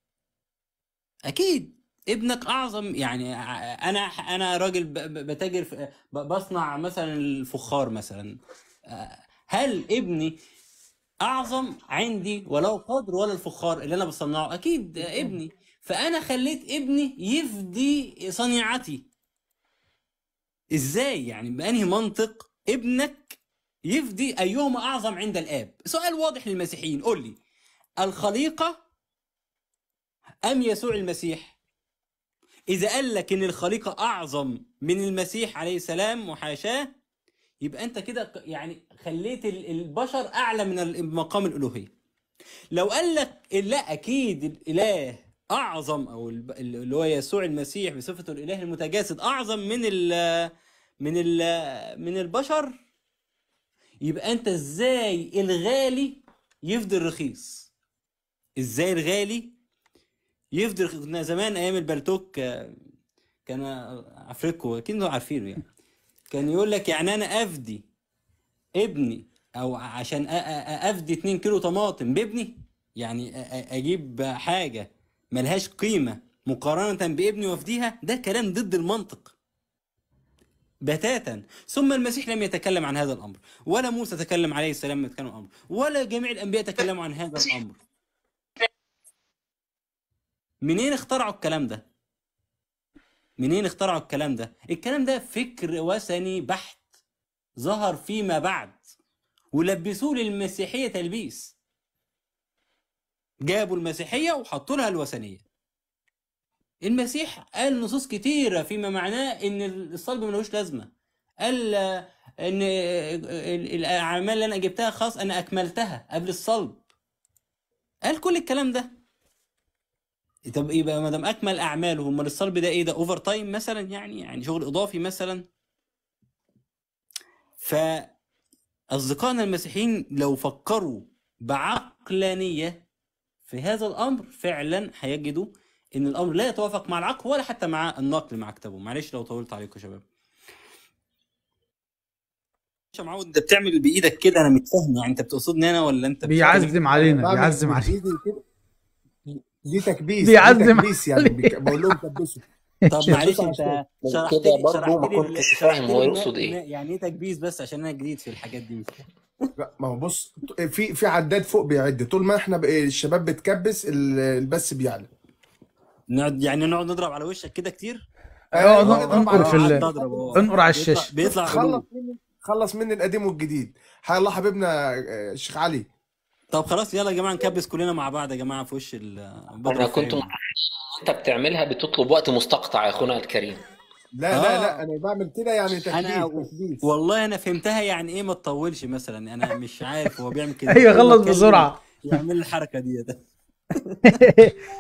اكيد ابنك اعظم يعني انا انا راجل بتاجر بصنع مثلا الفخار مثلا هل ابني اعظم عندي ولو قدر ولا الفخار اللي انا بصنعه اكيد ابني فانا خليت ابني يفدي صنيعتي ازاي يعني بانهي منطق ابنك يفدي ايهما اعظم عند الاب سؤال واضح للمسيحيين قول لي الخليقه ام يسوع المسيح اذا قال لك ان الخليقه اعظم من المسيح عليه السلام وحاشاه يبقى انت كده يعني خليت البشر اعلى من مقام الالوهيه لو قال لك لا اكيد الاله اعظم او اللي هو يسوع المسيح بصفته الاله المتجسد اعظم من الـ من الـ من البشر يبقى انت ازاي الغالي يفضل رخيص ازاي الغالي يفضل رخيص كنا زمان ايام البلتوك كان عفريتكم اكيد عارفينه يعني كان يقول لك يعني انا افدي ابني او عشان افدي 2 كيلو طماطم بابني يعني اجيب حاجه ملهاش قيمة مقارنة بابني وفديها ده كلام ضد المنطق بتاتا ثم المسيح لم يتكلم عن هذا الأمر ولا موسى تكلم عليه السلام يتكلم عن الأمر ولا جميع الأنبياء تكلموا عن هذا الأمر منين اخترعوا الكلام ده منين اخترعوا الكلام ده الكلام ده فكر وثني بحت ظهر فيما بعد ولبسوه للمسيحية تلبيس جابوا المسيحية وحطوا لها الوثنية المسيح قال نصوص كتيرة فيما معناه إن الصلب ملوش لازمة قال إن الأعمال اللي أنا جبتها خاص أنا أكملتها قبل الصلب قال كل الكلام ده طب يبقى ما دام اكمل اعماله امال الصلب ده ايه ده اوفر تايم مثلا يعني يعني شغل اضافي مثلا ف اصدقائنا المسيحيين لو فكروا بعقلانيه في هذا الامر فعلا هيجدوا ان الامر لا يتوافق مع العقل ولا حتى مع النقل مع كتابه معلش لو طولت عليكم يا شباب مش معود انت بتعمل بايدك كده انا متفهم يعني انت بتقصدني انا ولا انت إيه؟ بيعزم علينا بيعزم علينا دي تكبيس بيعزم تكبيس يعني بقول لهم كبسوا طب معلش انت شرحت لي شرحت لي هو يقصد ايه يعني ايه تكبيس بس عشان انا جديد في الحاجات دي لا ما هو بص في في عداد فوق بيعد طول ما احنا الشباب بتكبس البث بيعلى يعني نقعد نضرب على وشك كده كتير آه، ايوه نقعد في انقر على الشاشه بيطلع خلص مني خلص مني القديم والجديد حي الله حبيبنا آه، الشيخ علي طب خلاص يلا يا جماعه نكبس كلنا مع بعض يا جماعه في وش ال انا كنت انت بتعملها بتطلب وقت مستقطع يا اخونا الكريم لا آه. لا لا انا بعمل كده يعني تحديث والله انا فهمتها يعني ايه ما تطولش مثلا انا مش عارف هو بيعمل كده ايوه غلط بسرعه يعمل الحركه دي ده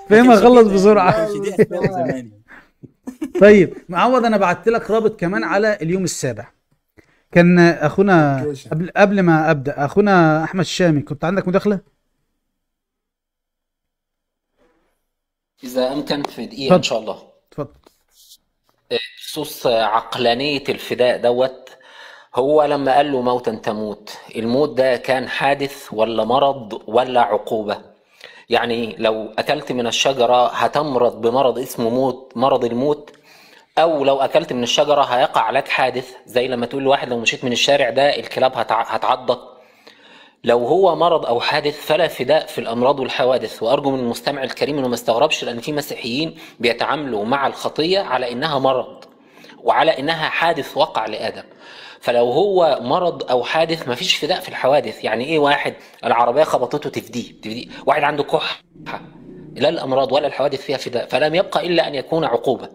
فهمها غلط بسرعه طيب معوض انا بعت لك رابط كمان على اليوم السابع كان اخونا قبل قبل ما ابدا اخونا احمد الشامي كنت عندك مداخله اذا امكن في دقيقه ان شاء الله بخصوص عقلانية الفداء دوت هو لما قال له موتا تموت الموت ده كان حادث ولا مرض ولا عقوبة يعني لو أكلت من الشجرة هتمرض بمرض اسمه موت مرض الموت أو لو أكلت من الشجرة هيقع لك حادث زي لما تقول لواحد لو مشيت من الشارع ده الكلاب هتعضك لو هو مرض او حادث فلا فداء في الامراض والحوادث وارجو من المستمع الكريم انه ما يستغربش لان في مسيحيين بيتعاملوا مع الخطيه على انها مرض وعلى انها حادث وقع لادم فلو هو مرض او حادث ما فيش فداء في الحوادث يعني ايه واحد العربيه خبطته تفديه تفديه واحد عنده كحه لا الامراض ولا الحوادث فيها فداء فلم يبقى الا ان يكون عقوبه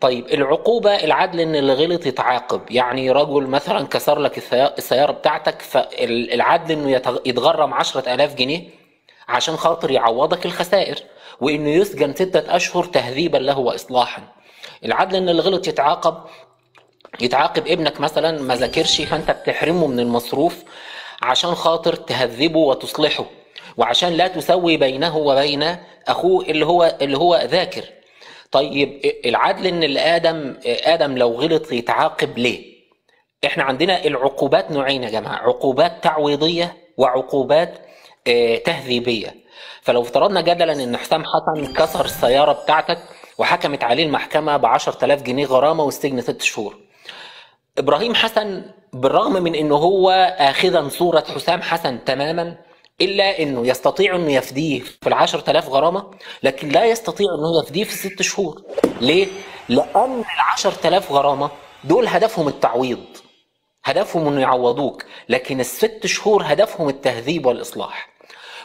طيب العقوبة العدل ان اللي غلط يتعاقب يعني رجل مثلا كسر لك السيارة بتاعتك فالعدل انه يتغرم 10000 جنيه عشان خاطر يعوضك الخسائر وانه يسجن ستة اشهر تهذيبا له واصلاحا العدل ان اللي غلط يتعاقب يتعاقب ابنك مثلا ما ذاكرش فانت بتحرمه من المصروف عشان خاطر تهذبه وتصلحه وعشان لا تسوي بينه وبين اخوه اللي هو اللي هو ذاكر طيب العدل ان الادم ادم لو غلط يتعاقب ليه احنا عندنا العقوبات نوعين يا جماعه عقوبات تعويضيه وعقوبات آه، تهذيبيه فلو افترضنا جدلا ان حسام حسن كسر السياره بتاعتك وحكمت عليه المحكمه ب 10000 جنيه غرامه والسجن ست شهور ابراهيم حسن بالرغم من ان هو اخذا صوره حسام حسن تماما الا انه يستطيع انه يفديه في ال 10000 غرامه لكن لا يستطيع انه يفديه في ست شهور ليه؟ لان ال 10000 غرامه دول هدفهم التعويض هدفهم انه يعوضوك لكن الست شهور هدفهم التهذيب والاصلاح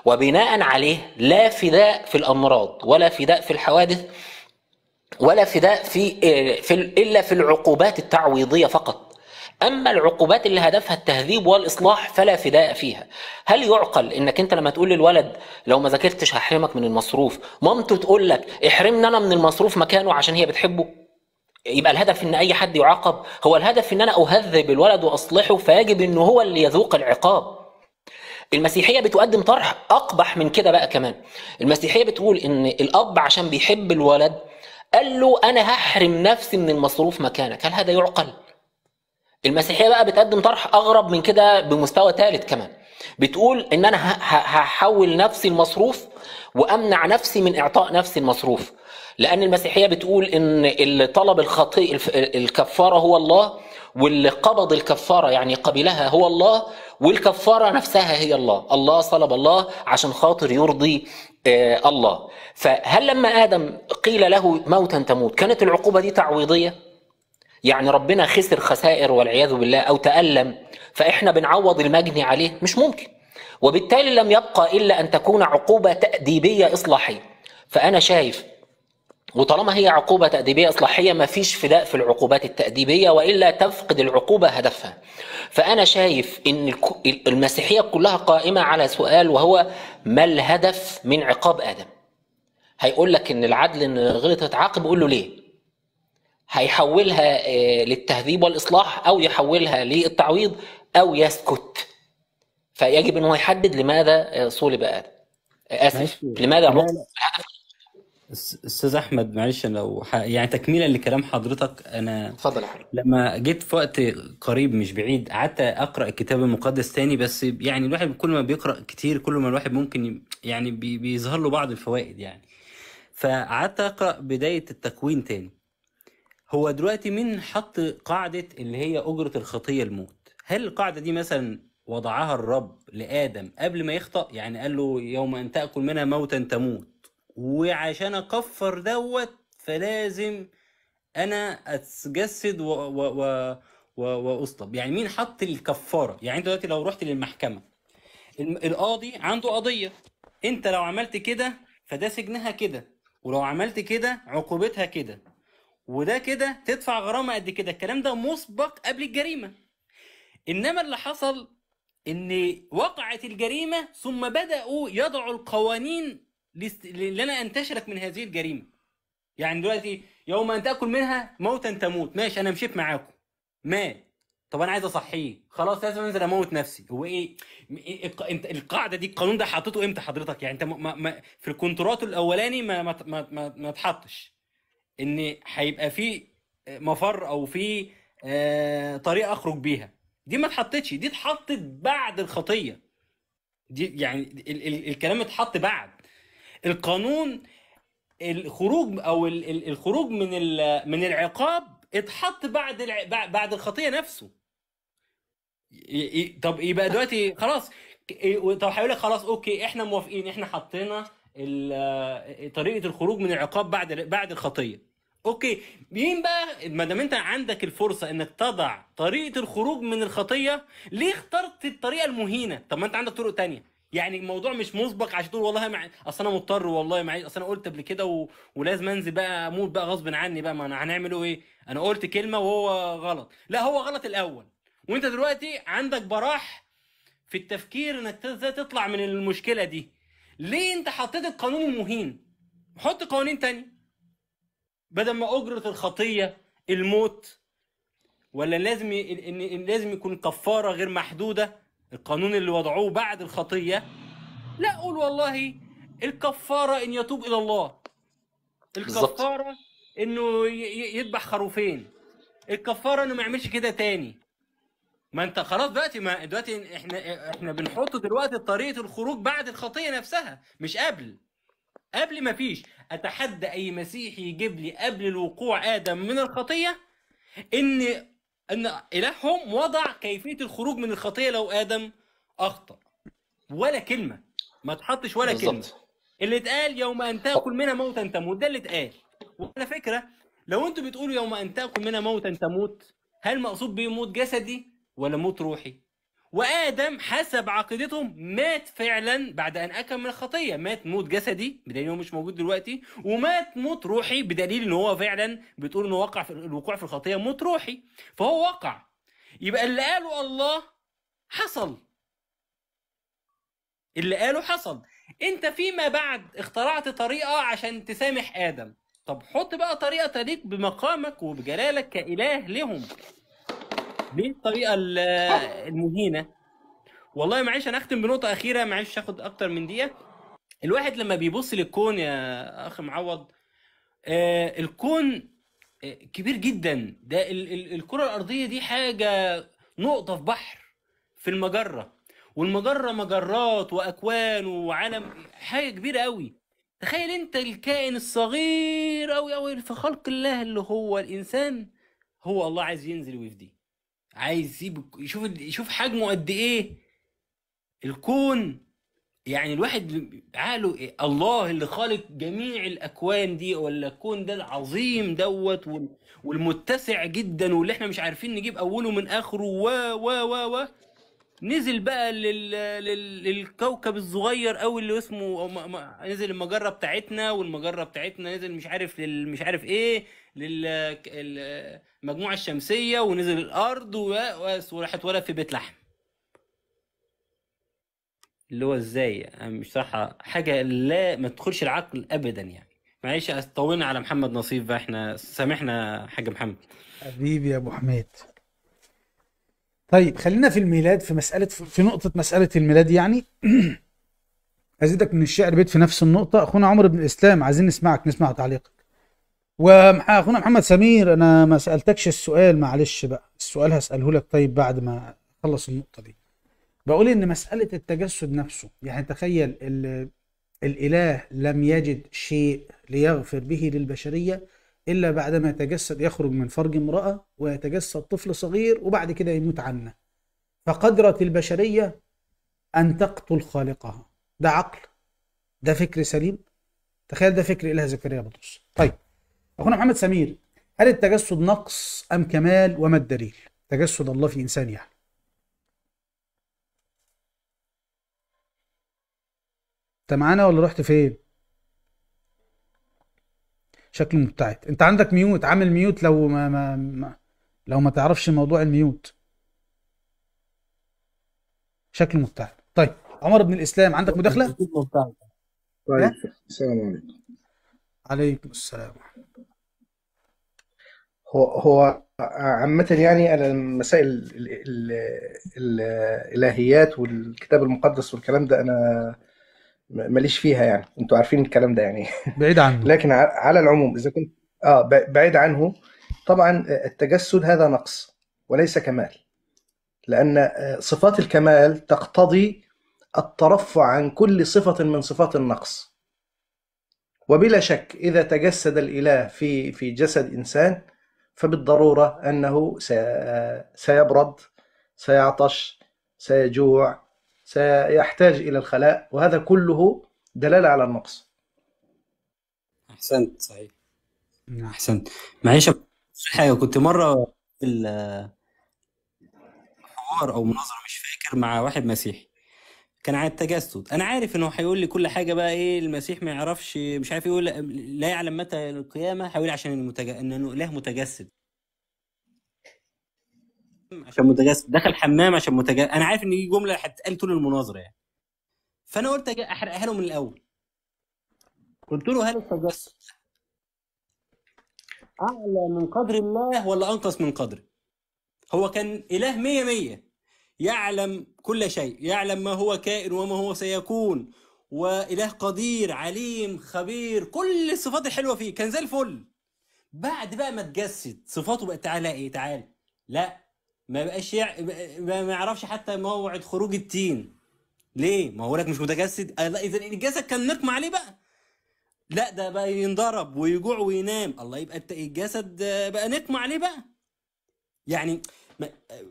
وبناء عليه لا فداء في الامراض ولا فداء في الحوادث ولا فداء في, إيه، في الا في العقوبات التعويضيه فقط اما العقوبات اللي هدفها التهذيب والاصلاح فلا فداء فيها هل يعقل انك انت لما تقول للولد لو ما ذاكرتش هحرمك من المصروف مامته تقول لك احرمني انا من المصروف مكانه عشان هي بتحبه يبقى الهدف ان اي حد يعاقب هو الهدف ان انا اهذب الولد واصلحه فيجب ان هو اللي يذوق العقاب المسيحية بتقدم طرح أقبح من كده بقى كمان المسيحية بتقول إن الأب عشان بيحب الولد قال له أنا هحرم نفسي من المصروف مكانك هل هذا يعقل؟ المسيحيه بقى بتقدم طرح اغرب من كده بمستوى ثالث كمان بتقول ان انا هحول نفسي المصروف وامنع نفسي من اعطاء نفسي المصروف لان المسيحيه بتقول ان اللي طلب الخطيئه الكفاره هو الله واللي قبض الكفاره يعني قبلها هو الله والكفاره نفسها هي الله الله صلب الله عشان خاطر يرضي آه، الله فهل لما ادم قيل له موتا تموت كانت العقوبه دي تعويضيه يعني ربنا خسر خسائر والعياذ بالله أو تألم فإحنا بنعوض المجني عليه مش ممكن وبالتالي لم يبقى إلا أن تكون عقوبة تأديبية إصلاحية فأنا شايف وطالما هي عقوبة تأديبية إصلاحية ما فيش فداء في العقوبات التأديبية وإلا تفقد العقوبة هدفها فأنا شايف أن المسيحية كلها قائمة على سؤال وهو ما الهدف من عقاب آدم هيقول لك أن العدل أن غلطت عاقب قول له ليه هيحولها آه، للتهذيب والاصلاح او يحولها للتعويض او يسكت فيجب ان هو يحدد لماذا آه، صلب ادم آه، اسف لماذا استاذ احمد معلش لو ح... يعني تكميلا لكلام حضرتك انا اتفضل لما جيت في وقت قريب مش بعيد قعدت اقرا الكتاب المقدس تاني بس يعني الواحد كل ما بيقرا كتير كل ما الواحد ممكن يعني بيظهر له بعض الفوائد يعني فقعدت اقرا بدايه التكوين تاني هو دلوقتي من حط قاعدة اللي هي أجرة الخطية الموت هل القاعدة دي مثلا وضعها الرب لآدم قبل ما يخطأ يعني قال له يوم أن تأكل منها موتا تموت وعشان أكفر دوت فلازم أنا أتجسد و... و... و... و... وأصلب يعني مين حط الكفارة يعني أنت دلوقتي لو رحت للمحكمة القاضي عنده قضية أنت لو عملت كده فده سجنها كده ولو عملت كده عقوبتها كده وده كده تدفع غرامه قد كده الكلام ده مسبق قبل الجريمه انما اللي حصل ان وقعت الجريمه ثم بداوا يضعوا القوانين لنا انتشرت من هذه الجريمه يعني دلوقتي يوم ان تاكل منها موتا تموت ماشي انا مشيت معاكم مات طب انا عايز اصحيه خلاص لازم انزل اموت نفسي هو ايه, إيه،, إيه، انت القاعده دي القانون ده حطيته امتى حضرتك يعني انت ما ما في الكونترات الاولاني ما ما ما, ما اتحطش ان هيبقى في مفر او في آه، طريقه اخرج بيها دي ما اتحطتش دي اتحطت بعد الخطيه دي يعني ال- ال- الكلام اتحط بعد القانون الخروج او ال- الخروج من من العقاب اتحط بعد الع... بعد الخطيه نفسه ي... طب يبقى دلوقتي خلاص إيه، طب هيقول لك خلاص اوكي احنا موافقين احنا حطينا طريقه الخروج من العقاب بعد بعد الخطيه اوكي مين بقى ما دام انت عندك الفرصه انك تضع طريقه الخروج من الخطيه ليه اخترت الطريقه المهينه طب ما انت عندك طرق تانية يعني الموضوع مش مسبق عشان تقول والله مع... اصل انا مضطر والله معي اصل انا قلت قبل كده و... ولازم انزل بقى اموت بقى غصب عني بقى ما انا هنعمله ايه انا قلت كلمه وهو غلط لا هو غلط الاول وانت دلوقتي عندك براح في التفكير انك ازاي تطلع من المشكله دي ليه انت حطيت القانون المهين حط قوانين تانية بدل ما اجره الخطيه الموت ولا لازم ان لازم يكون كفاره غير محدوده القانون اللي وضعوه بعد الخطيه لا قول والله الكفاره ان يتوب الى الله الكفاره انه يذبح خروفين الكفاره انه ما يعملش كده تاني ما انت خلاص دلوقتي ما دلوقتي احنا احنا بنحط دلوقتي طريقه الخروج بعد الخطيه نفسها مش قبل قبل ما فيش اتحدى اي مسيحي يجيب لي قبل الوقوع ادم من الخطيه ان ان الههم وضع كيفيه الخروج من الخطيه لو ادم اخطا ولا كلمه ما تحطش ولا بالزبط. كلمه اللي اتقال يوم ان تاكل منها موتا تموت ده اللي اتقال وعلى فكره لو انتوا بتقولوا يوم ان تاكل منها موتا تموت هل مقصود بيه موت جسدي ولا موت روحي وادم حسب عقيدتهم مات فعلا بعد ان اكل من الخطيه مات موت جسدي بدليل انه مش موجود دلوقتي ومات موت روحي بدليل ان هو فعلا بتقول انه وقع في الوقوع في الخطيه موت روحي فهو وقع يبقى اللي قاله الله حصل اللي قاله حصل انت فيما بعد اخترعت طريقه عشان تسامح ادم طب حط بقى طريقه تليق بمقامك وبجلالك كاله لهم دي الطريقه المهينه والله معلش انا اختم بنقطه اخيره معلش اخد اكتر من دقيقه الواحد لما بيبص للكون يا اخ معوض آه الكون آه، كبير جدا ده الكره الارضيه دي حاجه نقطه في بحر في المجره والمجره مجرات واكوان وعالم حاجه كبيره قوي تخيل انت الكائن الصغير قوي قوي في خلق الله اللي هو الانسان هو الله عايز ينزل ويفديه عايز يسيب يشوف يشوف حجمه قد ايه الكون يعني الواحد عقله إيه؟ الله اللي خالق جميع الاكوان دي ولا الكون ده العظيم دوت والمتسع جدا واللي احنا مش عارفين نجيب اوله من اخره و و و و نزل بقى لل... لل... للكوكب الصغير قوي اللي اسمه نزل المجره بتاعتنا والمجره بتاعتنا نزل مش عارف لل... مش عارف ايه للمجموعه الشمسيه ونزل الارض وراحت ولد في بيت لحم اللي هو ازاي انا مش صح حاجه لا ما تدخلش العقل ابدا يعني معلش طولنا على محمد نصيف بقى احنا سامحنا حاج محمد حبيبي يا ابو حميد طيب خلينا في الميلاد في مساله في نقطه مساله الميلاد يعني ازيدك من الشعر بيت في نفس النقطه اخونا عمر بن الاسلام عايزين نسمعك نسمع تعليقك واخونا اخونا محمد سمير انا ما سالتكش السؤال معلش بقى السؤال هساله لك طيب بعد ما اخلص النقطه دي بقول ان مساله التجسد نفسه يعني تخيل الاله لم يجد شيء ليغفر به للبشريه الا بعدما يتجسد يخرج من فرج امراه ويتجسد طفل صغير وبعد كده يموت عنا فقدرت البشريه ان تقتل خالقها ده عقل ده فكر سليم تخيل ده فكر اله زكريا بطرس طيب اخونا محمد سمير هل التجسد نقص ام كمال وما الدليل تجسد الله في انسان يعني انت معانا ولا رحت فين شكل مبتعد انت عندك ميوت عامل ميوت لو ما, ما, ما لو ما تعرفش موضوع الميوت شكل مبتعد طيب عمر بن الاسلام عندك مداخله طيب السلام عليكم عليكم السلام ورحمه هو هو عامة يعني أنا مسائل الإلهيات والكتاب المقدس والكلام ده أنا ماليش فيها يعني أنتوا عارفين الكلام ده يعني بعيد عنه لكن على العموم إذا كنت آه بعيد عنه طبعا التجسد هذا نقص وليس كمال لأن آه، صفات الكمال تقتضي الترفع عن كل صفة من صفات النقص وبلا شك إذا تجسد الإله في في جسد إنسان فبالضرورة أنه سيبرد سيعطش سيجوع سيحتاج إلى الخلاء وهذا كله دلالة على النقص أحسنت صحيح أحسنت معلش حاجة كنت مرة في حوار أو مناظرة مش فاكر مع واحد مسيحي كان عن التجسد انا عارف ان هو هيقول لي كل حاجه بقى ايه المسيح ما يعرفش مش عارف يقول لا يعلم متى القيامه هيقول عشان المتج... انه اله متجسد عشان متجسد دخل حمام عشان متجسد انا عارف ان دي جمله هتتقال طول المناظره يعني فانا قلت احرقها له من الاول قلت له هل التجسد اعلى من قدر الله ولا انقص من قدره هو كان اله 100 100 يعلم كل شيء يعلم ما هو كائن وما هو سيكون وإله قدير عليم خبير كل الصفات الحلوة فيه كان زي الفل بعد بقى ما اتجسد صفاته بقت تعالى ايه تعالى لا ما بقاش يع... ما, يعرفش حتى موعد خروج التين ليه ما هو لك مش متجسد آه، لا اذا الجسد كان نقمة عليه بقى لا ده بقى ينضرب ويجوع وينام الله يبقى الجسد آه، بقى نقمة عليه بقى يعني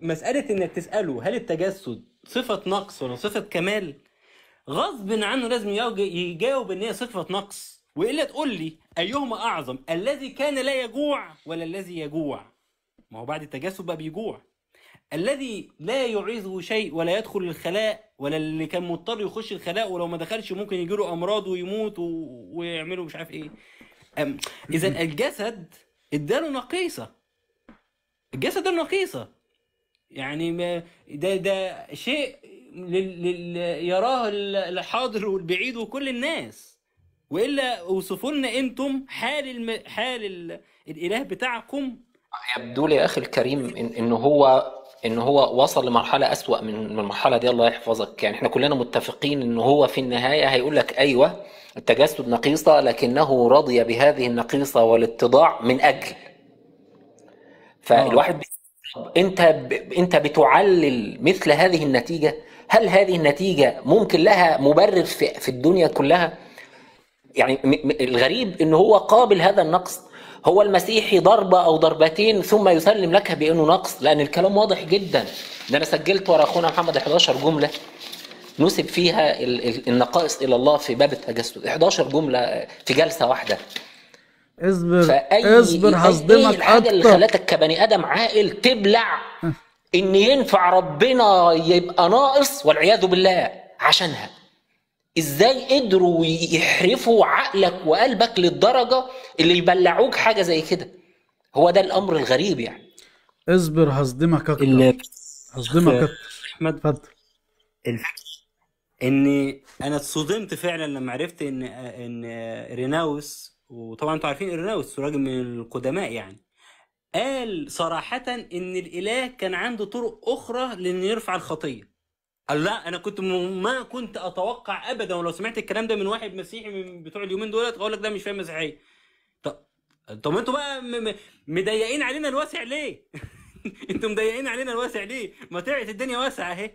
مساله انك تساله هل التجسد صفه نقص ولا صفه كمال غصب عنه لازم يجاوب ان هي صفه نقص والا تقول لي ايهما اعظم الذي كان لا يجوع ولا الذي يجوع ما هو بعد التجسد بقى بيجوع الذي لا يعيزه شيء ولا يدخل الخلاء ولا اللي كان مضطر يخش الخلاء ولو ما دخلش ممكن يجيله امراض ويموت و... ويعملوا مش عارف ايه اذا الجسد اداله نقيصه الجسد نقيصه يعني ما ده ده شيء يراه الحاضر والبعيد وكل الناس والا اوصفوا لنا انتم حال الم... حال ال... الاله بتاعكم يبدو لي يا اخي الكريم إن, ان هو ان هو وصل لمرحله اسوا من المرحله دي الله يحفظك يعني احنا كلنا متفقين ان هو في النهايه هيقول لك ايوه التجسد نقيصه لكنه رضي بهذه النقيصه والاتضاع من اجل آه. فالواحد طب انت ب... انت بتعلل مثل هذه النتيجه هل هذه النتيجه ممكن لها مبرر في, في الدنيا كلها يعني م... الغريب ان هو قابل هذا النقص هو المسيحي ضربه او ضربتين ثم يسلم لك بانه نقص لان الكلام واضح جدا ده انا سجلت ورا اخونا محمد 11 جمله نسب فيها النقائص الى الله في باب التجسد 11 جمله في جلسه واحده اصبر فأي اصبر هصدمك ايه الحاجه اللي خلتك كبني ادم عاقل تبلع أه. ان ينفع ربنا يبقى ناقص والعياذ بالله عشانها ازاي قدروا يحرفوا عقلك وقلبك للدرجه اللي يبلعوك حاجه زي كده هو ده الامر الغريب يعني اصبر هصدمك اكتر هصدمك اكتر احمد اتفضل ان انا اتصدمت فعلا لما عرفت ان ان ريناوس وطبعا انتوا عارفين إرناوس راجل من القدماء يعني قال صراحة إن الإله كان عنده طرق أخرى لإنه يرفع الخطية قال لا أنا كنت ما كنت أتوقع أبدا ولو سمعت الكلام ده من واحد مسيحي من بتوع اليومين دولت أقول لك ده مش فاهم مسيحية طب طب أنتوا بقى مضيقين علينا الواسع ليه؟ أنتوا مضيقين علينا الواسع ليه؟ ما طلعت الدنيا واسعة أهي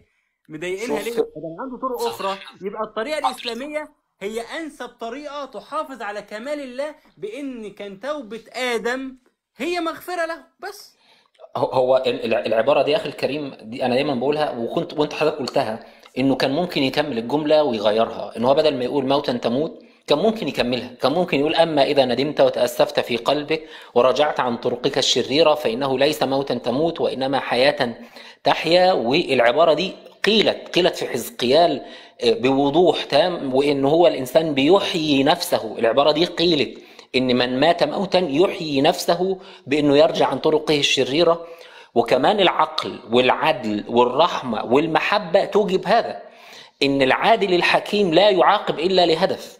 مضايقينها ليه؟ عنده طرق أخرى يبقى الطريقة الإسلامية هي أنسب طريقة تحافظ على كمال الله بإن كان توبة آدم هي مغفرة له بس هو العبارة دي يا أخي الكريم دي أنا دايما بقولها وكنت وأنت حضرتك قلتها إنه كان ممكن يكمل الجملة ويغيرها إن هو بدل ما يقول موتا تموت كان ممكن يكملها كان ممكن يقول أما إذا ندمت وتأسفت في قلبك ورجعت عن طرقك الشريرة فإنه ليس موتا تموت وإنما حياة تحيا والعبارة دي قيلت قيلت في حزقيال آه، بوضوح تام وان هو الانسان بيحيي نفسه العباره دي قيلت ان من مات موتا يحيي نفسه بانه يرجع عن طرقه الشريره وكمان العقل والعدل والرحمه والمحبه توجب هذا ان العادل الحكيم لا يعاقب الا لهدف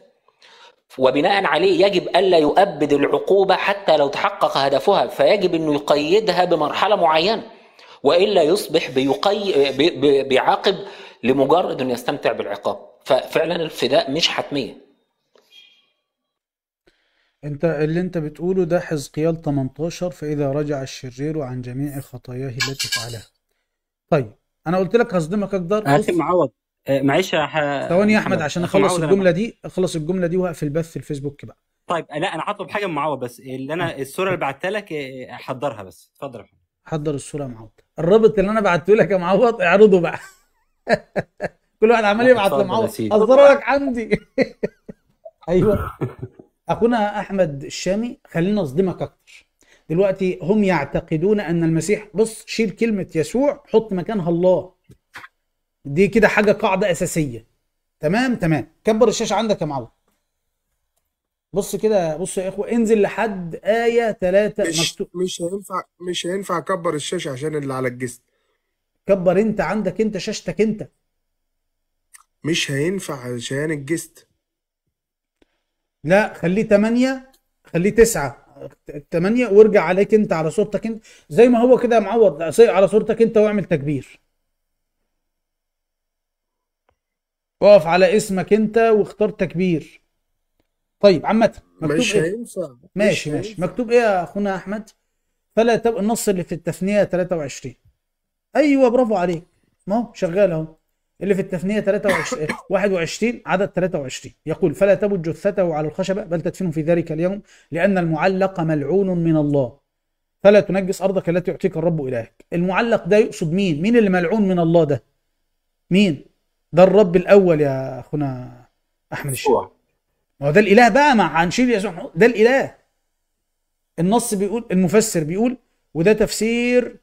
وبناء عليه يجب الا يؤبد العقوبه حتى لو تحقق هدفها فيجب انه يقيدها بمرحله معينه والا يصبح بيقي بيعاقب لمجرد ان يستمتع بالعقاب ففعلا الفداء مش حتميه انت اللي انت بتقوله ده حزقيال 18 فاذا رجع الشرير عن جميع خطاياه التي فعلها طيب انا قلت لك هصدمك اكتر هاتم معوض آه، معلش ح... آه، ثواني يا احمد عشان اخلص الجمله دي اخلص الجمله دي وهقفل بث الفيسبوك بقى طيب لا انا هطلب حاجه من معوض بس اللي انا اه. الصوره اللي بعتها لك حضرها بس اتفضل حضر الصوره معوض الرابط اللي انا بعته لك يا معوض اعرضه بقى كل واحد عمال يبعت لمعوض اصدر لك عندي ايوه اخونا احمد الشامي خلينا اصدمك اكتر دلوقتي هم يعتقدون ان المسيح بص شيل كلمه يسوع حط مكانها الله دي كده حاجه قاعده اساسيه تمام تمام كبر الشاشه عندك يا معوض بص كده بص يا اخوه انزل لحد ايه ثلاثه مش مكتوب مش هينفع مش هينفع اكبر الشاشه عشان اللي على الجسم كبر انت عندك انت شاشتك انت مش هينفع عشان الجست لا خليه 8 خليه 9 8 وارجع عليك انت على صورتك انت زي ما هو كده يا معوض على صورتك انت واعمل تكبير اقف على اسمك انت واختار تكبير طيب عامة مكتوب مش إيه؟ ماشي مش ماشي مكتوب ايه يا اخونا احمد؟ فلا تبقى النص اللي في التثنية 23 ايوه برافو عليك ما هو شغال اهو اللي في التثنية 23 21 إيه، عدد 23 يقول فلا تبت جثته على الخشبة بل تدفنه في ذلك اليوم لأن المعلق ملعون من الله فلا تنجس أرضك التي يعطيك الرب إلهك المعلق ده يقصد مين مين اللي ملعون من الله ده مين ده الرب الأول يا أخونا أحمد الشيخ ما هو ده الاله بقى مع هنشيل يسوع ده الاله النص بيقول المفسر بيقول وده تفسير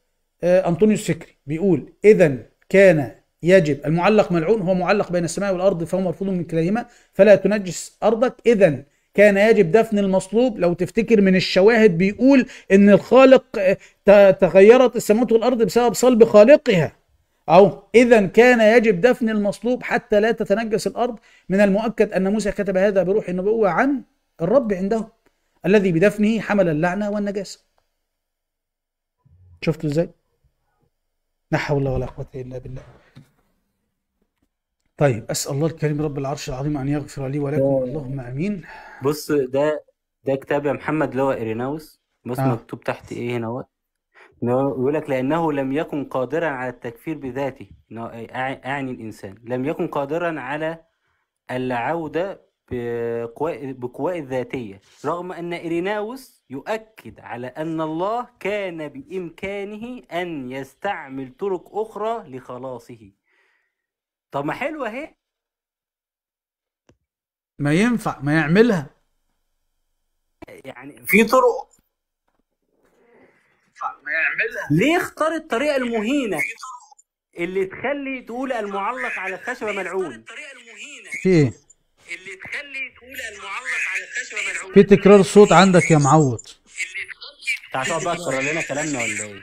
آه انطونيوس فكري بيقول اذا كان يجب المعلق ملعون هو معلق بين السماء والارض فهو مرفوض من كليهما فلا تنجس ارضك اذا كان يجب دفن المصلوب لو تفتكر من الشواهد بيقول ان الخالق آه، تغيرت السماوات والارض بسبب صلب خالقها أو اذا كان يجب دفن المصلوب حتى لا تتنجس الارض من المؤكد ان موسى كتب هذا بروح النبوه عن الرب عنده الذي بدفنه حمل اللعنه والنجاسه شفتوا ازاي لا حول ولا قوه الا بالله طيب اسال الله الكريم رب العرش العظيم ان يغفر لي ولكم أوه. اللهم امين بص ده ده كتاب يا محمد اللي هو إيريناوس بص آه. مكتوب تحت ايه هنا يقول لك لأنه لم يكن قادرا على التكفير بذاته أعني الإنسان لم يكن قادرا على العودة بقوى الذاتية رغم أن ايريناوس يؤكد على أن الله كان بإمكانه أن يستعمل طرق أخرى لخلاصه طب ما حلوة اهي ما ينفع ما يعملها يعني في طرق يعملها ليه اختار الطريقه المهينه اللي تخلي تقول المعلق على الخشبه ملعون الطريقه المهينه في اللي تخلي تقول المعلق على الخشبه ملعون في تكرار صوت عندك يا معوض اللي تقعد بقى تكرر لنا كلامنا ولا ايه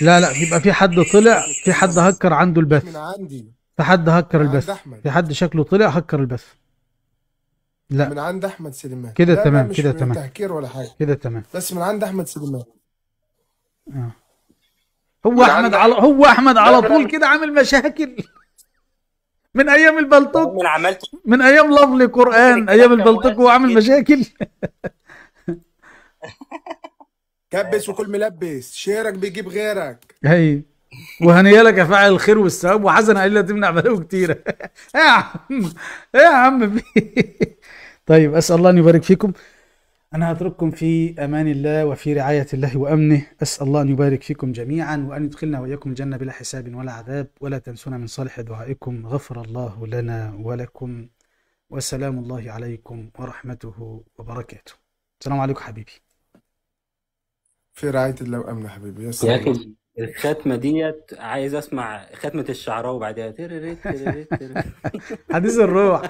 لا لا بيبقى في حد طلع في حد هكر عنده البث من عندي في حد هكر البث في حد شكله طلع هكر البث لا من عند احمد سليمان كده تمام كده تمام تهكير ولا حاجه كده تمام بس من عند احمد سليمان آه. هو احمد على هو احمد على طول كده عامل مشاكل من ايام البلطوك من عملت من ايام لفلي قران ايام البلطوك هو عامل مشاكل كبس وكل ملبس شيرك بيجيب غيرك هي وهنيالك يا فاعل الخير والثواب وحسن قليله تمنع بلاوي كتيره ايه يا عم ايه يا عم بيه. طيب اسال الله ان يبارك فيكم انا هترككم في امان الله وفي رعايه الله وامنه اسال الله ان يبارك فيكم جميعا وان يدخلنا واياكم الجنه بلا حساب ولا عذاب ولا تنسونا من صالح دعائكم غفر الله لنا ولكم وسلام الله عليكم ورحمته وبركاته السلام عليكم حبيبي في رعايه الله وامنه حبيبي يا سلام الختمه ديت عايز اسمع ختمه الشعراوي بعدها حديث الروح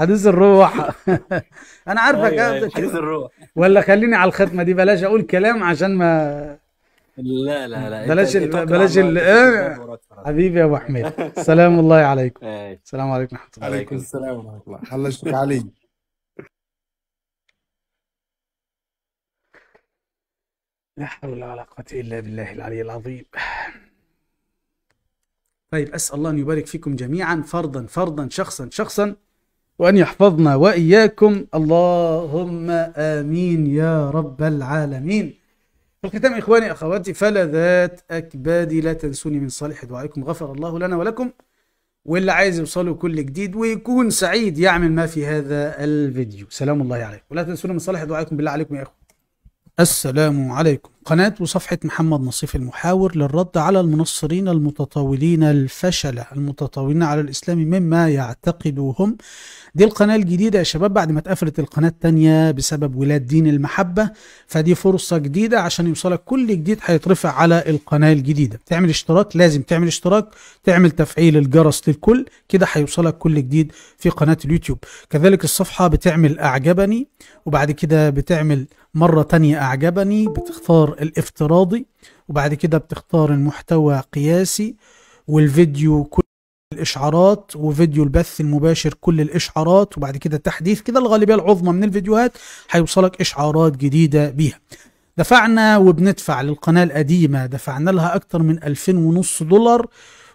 حديث الروح انا عارفك أيوة, أيوة، آه، حديث الروح ولا خليني على الختمه دي بلاش اقول كلام عشان ما لا لا لا بلاش بلاش آه، حبيبي يا ابو حميد سلام الله عليكم السلام عليكم ورحمه الله عليكم السلام ورحمه الله الله يشفيك علي لا حول ولا قوة إلا بالله العلي العظيم طيب أسأل الله أن يبارك فيكم جميعا فرضا فرضا شخصا شخصا وأن يحفظنا وإياكم اللهم آمين يا رب العالمين في الختام إخواني أخواتي فلذات أكبادي لا تنسوني من صالح دعائكم غفر الله لنا ولكم واللي عايز يوصله كل جديد ويكون سعيد يعمل ما في هذا الفيديو سلام الله عليكم ولا تنسوني من صالح دعائكم بالله عليكم يا أخوة السلام عليكم قناة وصفحة محمد نصيف المحاور للرد على المنصرين المتطاولين الفشلة المتطاولين على الإسلام مما يعتقدوهم دي القناة الجديدة يا شباب بعد ما اتقفلت القناة التانية بسبب ولاد دين المحبة فدي فرصة جديدة عشان يوصلك كل جديد هيترفع على القناة الجديدة تعمل اشتراك لازم تعمل اشتراك تعمل تفعيل الجرس للكل كده هيوصلك كل جديد في قناة اليوتيوب كذلك الصفحة بتعمل أعجبني وبعد كده بتعمل مرة تانية أعجبني بتختار الافتراضي وبعد كده بتختار المحتوى قياسي والفيديو كل الاشعارات وفيديو البث المباشر كل الاشعارات وبعد كده تحديث كده الغالبيه العظمى من الفيديوهات هيوصلك اشعارات جديده بيها دفعنا وبندفع للقناه القديمه دفعنا لها اكتر من 2000 ونص دولار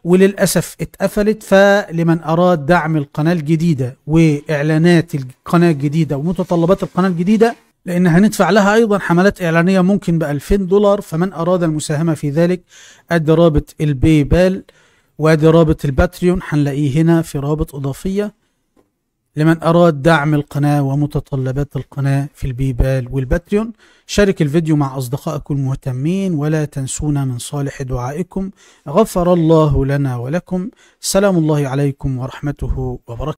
وللاسف اتقفلت فلمن اراد دعم القناه الجديده واعلانات القناه الجديده ومتطلبات القناه الجديده لأن هندفع لها أيضا حملات إعلانية ممكن ب 2000 دولار فمن أراد المساهمة في ذلك أدي رابط البي بال وأدي رابط الباتريون هنلاقيه هنا في رابط إضافية لمن أراد دعم القناة ومتطلبات القناة في البي بال والباتريون شارك الفيديو مع أصدقائك المهتمين ولا تنسونا من صالح دعائكم غفر الله لنا ولكم سلام الله عليكم ورحمته وبركاته